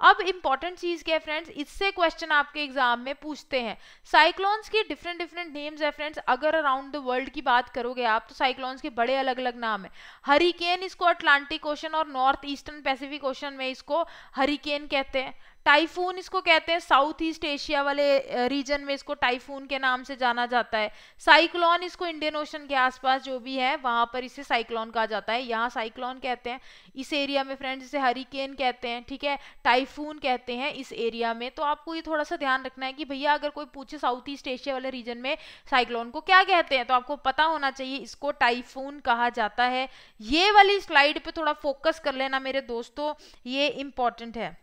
अब इंपॉर्टेंट चीज़ क्या है फ्रेंड्स इससे क्वेश्चन आपके एग्जाम में पूछते हैं साइक्लोन्स के डिफरेंट डिफरेंट नेम्स है फ्रेंड्स अगर अराउंड द वर्ल्ड की बात करोगे आप तो साइक्लोन्स के बड़े अलग अलग नाम है हरिकेन इसको अटलांटिक ओशन और नॉर्थ ईस्टर्न पैसिफिक ओशन में इसको हरिकेन कहते हैं टाइफून इसको कहते हैं साउथ ईस्ट एशिया वाले रीजन में इसको टाइफून के नाम से जाना जाता है साइक्लोन इसको इंडियन ओशन के आसपास जो भी है वहां पर इसे साइक्लोन कहा जाता है यहाँ साइक्लोन कहते हैं इस एरिया में फ्रेंड्स इसे हरिकेन कहते हैं ठीक है टाइफून कहते हैं इस एरिया में तो आपको ये थोड़ा सा ध्यान रखना है कि भैया अगर कोई पूछे साउथ ईस्ट एशिया वाले रीजन में साइक्लोन को क्या कहते हैं तो आपको पता होना चाहिए इसको टाइफून कहा जाता है ये वाली स्लाइड पर थोड़ा फोकस कर लेना मेरे दोस्तों ये इंपॉर्टेंट है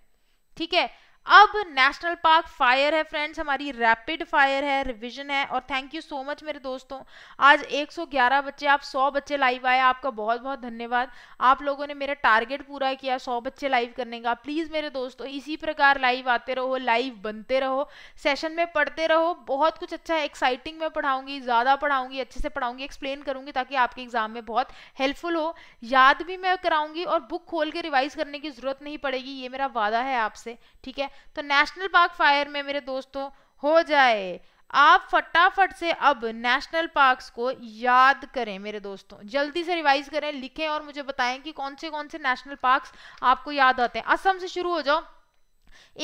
ठीक है अब नेशनल पार्क फायर है फ्रेंड्स हमारी रैपिड फायर है रिवीजन है और थैंक यू सो मच मेरे दोस्तों आज 111 बच्चे आप 100 बच्चे लाइव आए आपका बहुत बहुत धन्यवाद आप लोगों ने मेरा टारगेट पूरा किया 100 बच्चे लाइव करने का प्लीज़ मेरे दोस्तों इसी प्रकार लाइव आते रहो लाइव बनते रहो सेशन में पढ़ते रहो बहुत कुछ अच्छा है एक्साइटिंग मैं पढ़ाऊँगी ज़्यादा पढ़ाऊँगी अच्छे से पढ़ाऊँगी एक्सप्लेन करूँगी ताकि आपके एग्ज़ाम में बहुत हेल्पफुल हो याद भी मैं कराऊँगी और बुक खोल के रिवाइज़ करने की ज़रूरत नहीं पड़ेगी ये मेरा वादा है आपसे ठीक है तो नेशनल पार्क फायर में मेरे दोस्तों हो जाए आप फटाफट से अब नेशनल पार्क्स को याद करें मेरे दोस्तों जल्दी से रिवाइज करें लिखें और मुझे बताएं कि कौन से कौन से नेशनल पार्क्स आपको याद आते हैं असम से शुरू हो जाओ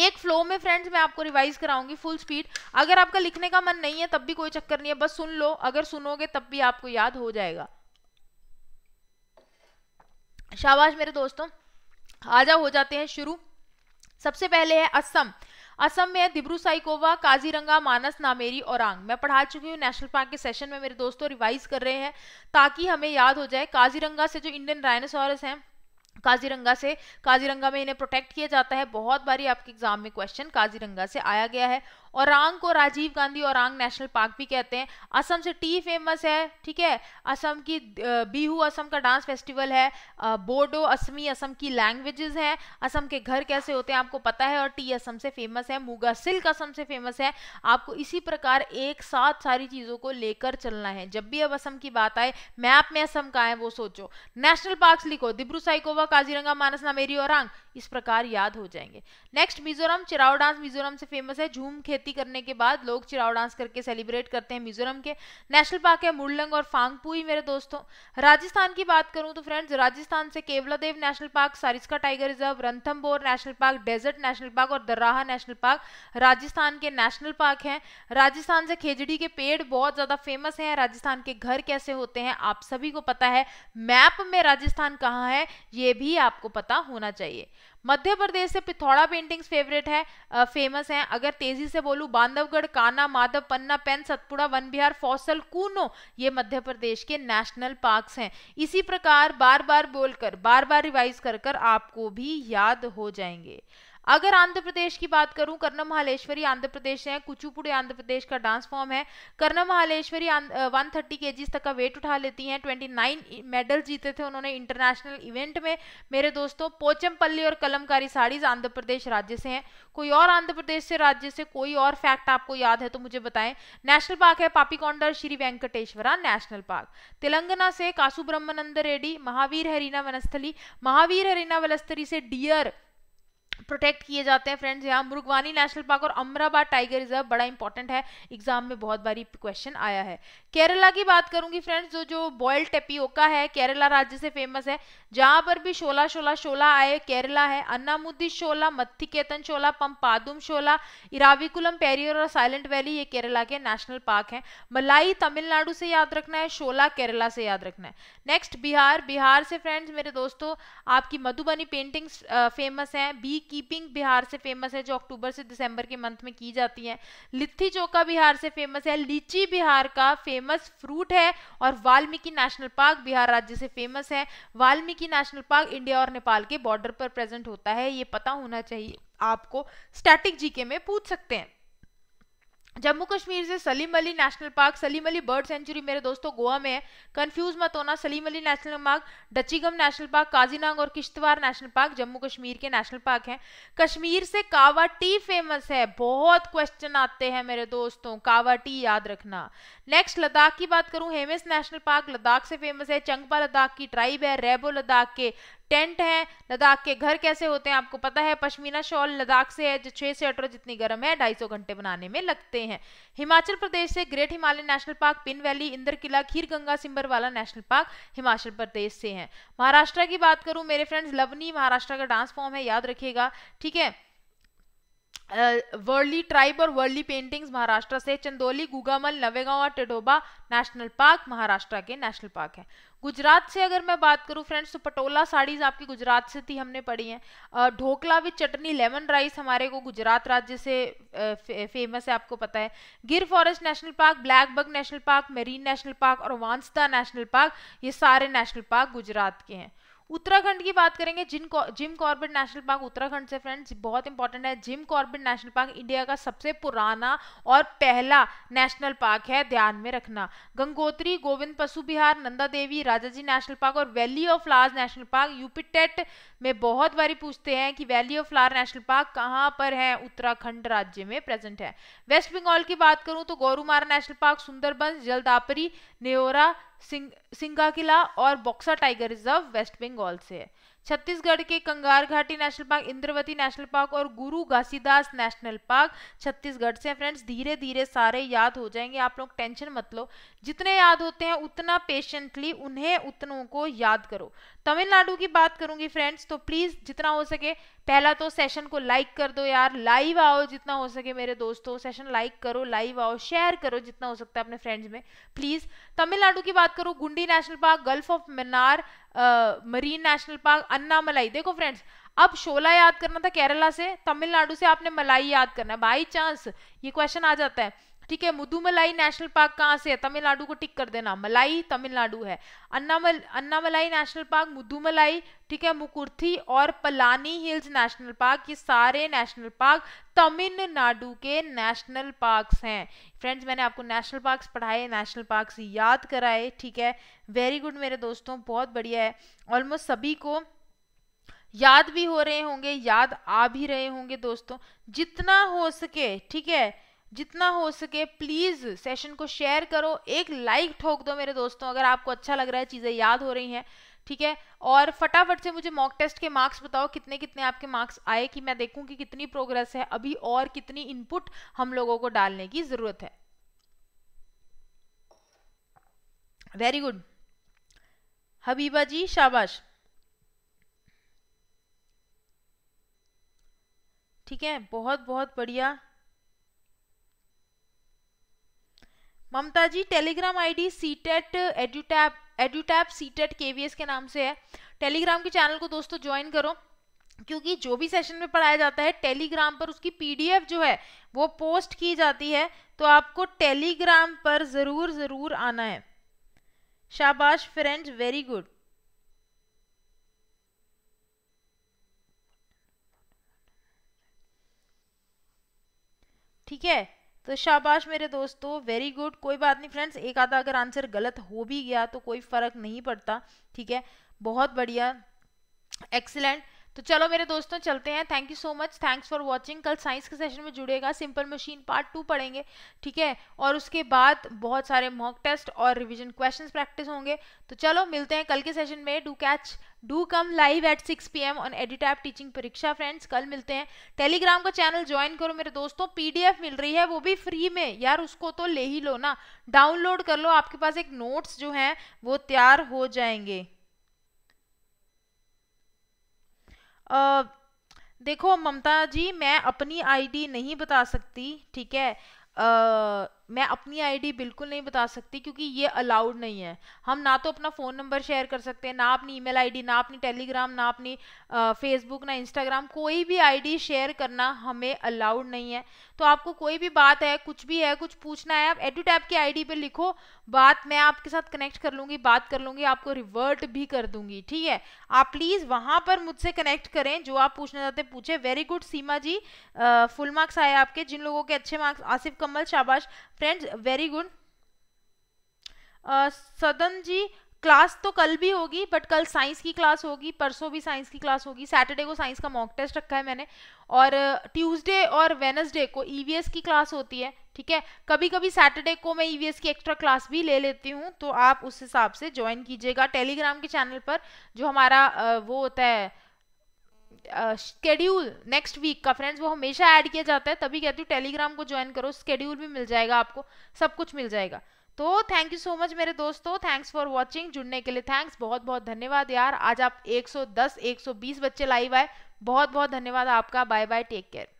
एक फ्लो में फ्रेंड्स मैं आपको रिवाइज कराऊंगी फुल स्पीड अगर आपका लिखने का मन नहीं है तब भी कोई चक्कर नहीं है बस सुन लो अगर सुनोगे तब भी आपको याद हो जाएगा शाबाश मेरे दोस्तों आजा हो जाते हैं शुरू सबसे पहले है असम असम में दिब्रू साइकोवा काजीरंगा मानस नामेरी औरंग मैं पढ़ा चुकी हूँ नेशनल पार्क के सेशन में मेरे दोस्तों रिवाइज कर रहे हैं ताकि हमें याद हो जाए काजीरंगा से जो इंडियन डायनासोरस हैं काजीरंगा से काजीरंगा में इन्हें प्रोटेक्ट किया जाता है बहुत बारी आपके एग्जाम में क्वेश्चन काजीरंगा से आया गया है औरंग को राजीव गांधी औरंग नेशनल पार्क भी कहते हैं असम से टी फेमस है ठीक है असम की बिहू असम का डांस फेस्टिवल है बोडो असमी असम की लैंग्वेजेस हैं असम के घर कैसे होते हैं आपको पता है और टी असम से फेमस है मुगा सिल्क असम से फेमस है आपको इसी प्रकार एक साथ सारी चीज़ों को लेकर चलना है जब भी अब असम की बात आए मैप में असम का है वो सोचो नेशनल पार्क लिखो दिब्रू साइकोवा काजीरंगा मानस नामेरी औरंग इस प्रकार याद हो जाएंगे नेक्स्ट मिजोरम चिराव डांस मिजोरम से फेमस है झूम खेत खेती करने के बाद लोग चिराव डांस करके सेलिब्रेट करते हैं मिजोरम के नेशनल पार्क है मुरलंग और फांगपुई मेरे दोस्तों राजस्थान की बात करूं तो फ्रेंड्स राजस्थान से Keoladeo national park Sariska tiger reserve Ranthambore national park desert national park और दर्राहा नेशनल पार्क राजस्थान के नेशनल पार्क हैं राजस्थान से खेजड़ी के पेड़ बहुत ज़्यादा फेमस हैं राजस्थान के घर कैसे होते हैं आप सभी को पता है मैप में राजस्थान कहाँ है ये भी आपको पता होना चाहिए मध्य प्रदेश से पिथौड़ा पेंटिंग्स फेवरेट है आ, फेमस हैं अगर तेजी से बोलू बांधवगढ़ काना माधव पन्ना पेन सतपुड़ा वन बिहार फौसल कूनो ये मध्य प्रदेश के नेशनल पार्क्स हैं इसी प्रकार बार बार बोलकर बार बार रिवाइज कर कर आपको भी याद हो जाएंगे अगर आंध्र प्रदेश की बात करूं कर्ण महालेश्वरी आंध्र प्रदेश है कुचुपुड़े आंध्र प्रदेश का डांस फॉर्म है कर्ण महालेश्वरी वन थर्टी के तक का वेट उठा लेती हैं ट्वेंटी नाइन मेडल जीते थे उन्होंने इंटरनेशनल इवेंट में मेरे दोस्तों पोचमपल्ली और कलमकारी साड़ीज आंध्र प्रदेश राज्य से हैं कोई और आंध्र प्रदेश से राज्य से कोई और फैक्ट आपको याद है तो मुझे बताएं नेशनल पार्क है पापीकोंडर श्री वेंकटेश्वरा नेशनल पार्क तेलंगाना से कासु ब्रह्मनंद रेड्डी महावीर हरीना वनस्थली महावीर हरीना वनस्थली से डियर प्रोटेक्ट किए जाते हैं फ्रेंड्स यहाँ मुर्गवानी नेशनल पार्क और अमराबाद टाइगर रिजर्व बड़ा इंपॉर्टेंट है एग्जाम में बहुत बारी क्वेश्चन आया है केरला की बात करूंगी फ्रेंड्स जो जो बॉयल्ड टेपियोका है केरला राज्य से फेमस है जहाँ पर भी शोला शोला शोला आए केरला है अन्नामुद्दी शोला मत्थिकेतन शोला पंपादुम शोला इराविकुलम पेरियर और साइलेंट वैली ये केरला के नेशनल पार्क है मलाई तमिलनाडु से याद रखना है शोला केरला से याद रखना है नेक्स्ट बिहार बिहार से फ्रेंड्स मेरे दोस्तों आपकी मधुबनी पेंटिंग्स फेमस हैं बी कीपिंग बिहार से फेमस है जो अक्टूबर से दिसंबर के मंथ में की जाती है लिथी चौका बिहार से फेमस है लीची बिहार का फेमस फ्रूट है और वाल्मीकि नेशनल पार्क बिहार राज्य से फेमस है वाल्मीकि नेशनल पार्क इंडिया और नेपाल के बॉर्डर पर प्रेजेंट होता है ये पता होना चाहिए आपको स्टैटिक जीके में पूछ सकते हैं जम्मू कश्मीर से Salim Ali national park Salim Ali bird sanctuary मेरे दोस्तों गोवा में है कंफ्यूज मत होना Salim Ali national park Dachigam national park Kazinag और किश्तवाड़ नेशनल पार्क जम्मू कश्मीर के नेशनल पार्क हैं कश्मीर से कावा टी फेमस है बहुत क्वेश्चन आते हैं मेरे दोस्तों कावा टी याद रखना नेक्स्ट लद्दाख की बात करूँ हेमस नेशनल पार्क लद्दाख से फेमस है चंगपा लद्दाख की ट्राइब है रेबो लद्दाख के टेंट है लद्दाख के घर कैसे होते हैं आपको पता है पश्मीना शॉल लद्दाख से है जो छः से अठारह जितनी गर्म है ढाई सौ घंटे बनाने में लगते हैं हिमाचल प्रदेश से great Himalaya national park Pin valley Inder Kila Khir Ganga वाला नेशनल पार्क हिमाचल प्रदेश से है महाराष्ट्र की बात करूँ मेरे फ्रेंड्स लवनी महाराष्ट्र का डांस फॉर्म है याद रखेगा ठीक है वर्ली ट्राइब और वर्ली पेंटिंग्स महाराष्ट्र से चंदोली गुगामल नवेगांव और टिडोबा नेशनल पार्क महाराष्ट्र के नेशनल पार्क है गुजरात से अगर मैं बात करूँ फ्रेंड्स तो पटोला साड़ीज आपकी गुजरात से थी हमने पढ़ी हैं dhokla with chutney lemon rice हमारे को गुजरात राज्य से फे, फेमस है आपको पता है Gir forest national park blackbuck national park marine national park और वांसदा नेशनल पार्क ये सारे नेशनल पार्क गुजरात के हैं उत्तराखंड की बात करेंगे जिन Jim Corbett national park Uttarakhand से फ्रेंड्स बहुत इंपॉर्टेंट है Jim Corbett national park India का सबसे पुराना और पहला नेशनल पार्क है ध्यान में रखना Gangotri Govind Pashu Vihar Nanda Devi Rajaji national park और valley of flowers national park UPTET में बहुत बारी पूछते हैं कि valley of flower national park कहाँ पर है उत्तराखंड राज्य में प्रेजेंट है वेस्ट बंगाल की बात करूँ तो गोरुमारा नेशनल पार्क सुंदरबंस जलदापरी नेोरा सिंग सिंगा किला और Buxa tiger reserve West Bengal से है छत्तीसगढ़ के Kanger Ghati national park Indravati national park और गुरु घासीदास नेशनल पार्क छत्तीसगढ़ से फ्रेंड्स धीरे धीरे सारे याद हो जाएंगे आप लोग टेंशन मत लो जितने याद होते हैं उतना पेशेंटली उन्हें उतनों को याद करो तमिलनाडु की बात करूंगी फ्रेंड्स तो प्लीज़ जितना हो सके पहला तो सेशन को लाइक कर दो यार लाइव आओ जितना हो सके मेरे दोस्तों सेशन लाइक करो लाइव आओ शेयर करो जितना हो सकता है अपने फ्रेंड्स में प्लीज़ तमिलनाडु की बात करो Guindy national park gulf of Mannar marine national park Anamalai देखो फ्रेंड्स अब शोला याद करना था केरला से तमिलनाडु से आपने मलाई याद करना बाई चांस ये क्वेश्चन आ जाता है ठीक है मुदुमलाई नेशनल पार्क कहाँ से है तमिलनाडु को टिक कर देना मलाई तमिलनाडु है अन्नामल अन्नामलाई नेशनल पार्क मुदुमलाई ठीक है मुकुर्थी और पलानी हिल्स नेशनल पार्क ये सारे नेशनल पार्क तमिलनाडु के नेशनल पार्क्स हैं फ्रेंड्स मैंने आपको नेशनल पार्क्स पढ़ाए नेशनल पार्क्स याद कराए ठीक है वेरी गुड मेरे दोस्तों बहुत बढ़िया है ऑलमोस्ट सभी को याद भी हो रहे होंगे याद आ भी रहे होंगे दोस्तों जितना हो सके ठीक है जितना हो सके प्लीज़ सेशन को शेयर करो एक लाइक ठोक दो मेरे दोस्तों अगर आपको अच्छा लग रहा है चीज़ें याद हो रही हैं ठीक है और फटाफट से मुझे मॉक टेस्ट के मार्क्स बताओ कितने कितने आपके मार्क्स आए कि मैं देखूं कि कितनी प्रोग्रेस है अभी और कितनी इनपुट हम लोगों को डालने की ज़रूरत है वेरी गुड हबीबा जी शाबाश ठीक है बहुत बहुत बढ़िया Mamata ji Telegram ID CTET Edutap Edutap CTET KVS के नाम से है टेलीग्राम के चैनल को दोस्तों ज्वाइन करो क्योंकि जो भी सेशन में पढ़ाया जाता है टेलीग्राम पर उसकी पीडीएफ जो है वो पोस्ट की जाती है तो आपको टेलीग्राम पर ज़रूर ज़रूर आना है शाबाश फ्रेंड्स वेरी गुड ठीक है तो शाबाश मेरे दोस्तों वेरी गुड कोई बात नहीं फ्रेंड्स एक आधा अगर आंसर गलत हो भी गया तो कोई फ़र्क नहीं पड़ता ठीक है बहुत बढ़िया एक्सेलेंट तो चलो मेरे दोस्तों चलते हैं thank you so much thanks for watching कल साइंस के सेशन में जुड़ेगा सिंपल मशीन पार्ट टू पढ़ेंगे ठीक है और उसके बाद बहुत सारे मॉक टेस्ट और रिविजन क्वेश्चंस प्रैक्टिस होंगे तो चलो मिलते हैं कल के सेशन में do catch do come live at six P M on Edutap teaching परीक्षा फ्रेंड्स कल मिलते हैं टेलीग्राम का चैनल ज्वाइन करो मेरे दोस्तों पी मिल रही है वो भी फ्री में यार उसको तो ले ही लो ना डाउनलोड कर लो आपके पास एक नोट्स जो हैं वो तैयार हो जाएंगे देखो ममता जी मैं अपनी आईडी नहीं बता सकती ठीक है आ, मैं अपनी आईडी बिल्कुल नहीं बता सकती क्योंकि ये अलाउड नहीं है हम ना तो अपना फ़ोन नंबर शेयर कर सकते हैं ना अपनी ईमेल आईडी ना अपनी टेलीग्राम ना अपनी फेसबुक ना इंस्टाग्राम कोई भी आईडी शेयर करना हमें अलाउड नहीं है तो आपको कोई भी बात है कुछ भी है कुछ पूछना है आप एडूटैप की आई पे लिखो बात मैं आपके साथ कनेक्ट कर लूँगी बात कर लूँगी आपको रिवर्ट भी कर दूंगी ठीक है आप प्लीज़ वहाँ पर मुझसे कनेक्ट करें जो आप पूछना चाहते हैं पूछे very good Seema ji full marks आए आपके जिन लोगों के अच्छे मार्क्स आसिफ कमल शाबाश फ्रेंड्स वेरी गुड सदन जी क्लास तो कल भी होगी बट कल साइंस की क्लास होगी परसों भी साइंस की क्लास होगी सैटरडे को साइंस का मॉक टेस्ट रखा है मैंने और ट्यूसडे uh, और वेनसडे को ईवीएस e की क्लास होती है ठीक है कभी कभी सैटरडे को मैं ईवीएस e की एक्स्ट्रा क्लास भी ले लेती हूँ तो आप उस हिसाब से ज्वाइन कीजिएगा टेलीग्राम के चैनल पर जो हमारा uh, वो होता है स्केड्यूल नेक्स्ट वीक का फ्रेंड्स वो हमेशा ऐड किया जाता है तभी कहती हूँ टेलीग्राम को ज्वाइन करो स्केड्यूल भी मिल जाएगा आपको सब कुछ मिल जाएगा तो थैंक यू सो मच मेरे दोस्तों थैंक्स फॉर वॉचिंग जुड़ने के लिए थैंक्स बहुत बहुत धन्यवाद यार आज आप 110 120 बच्चे लाइव आए बहुत बहुत धन्यवाद आपका बाय बाय टेक केयर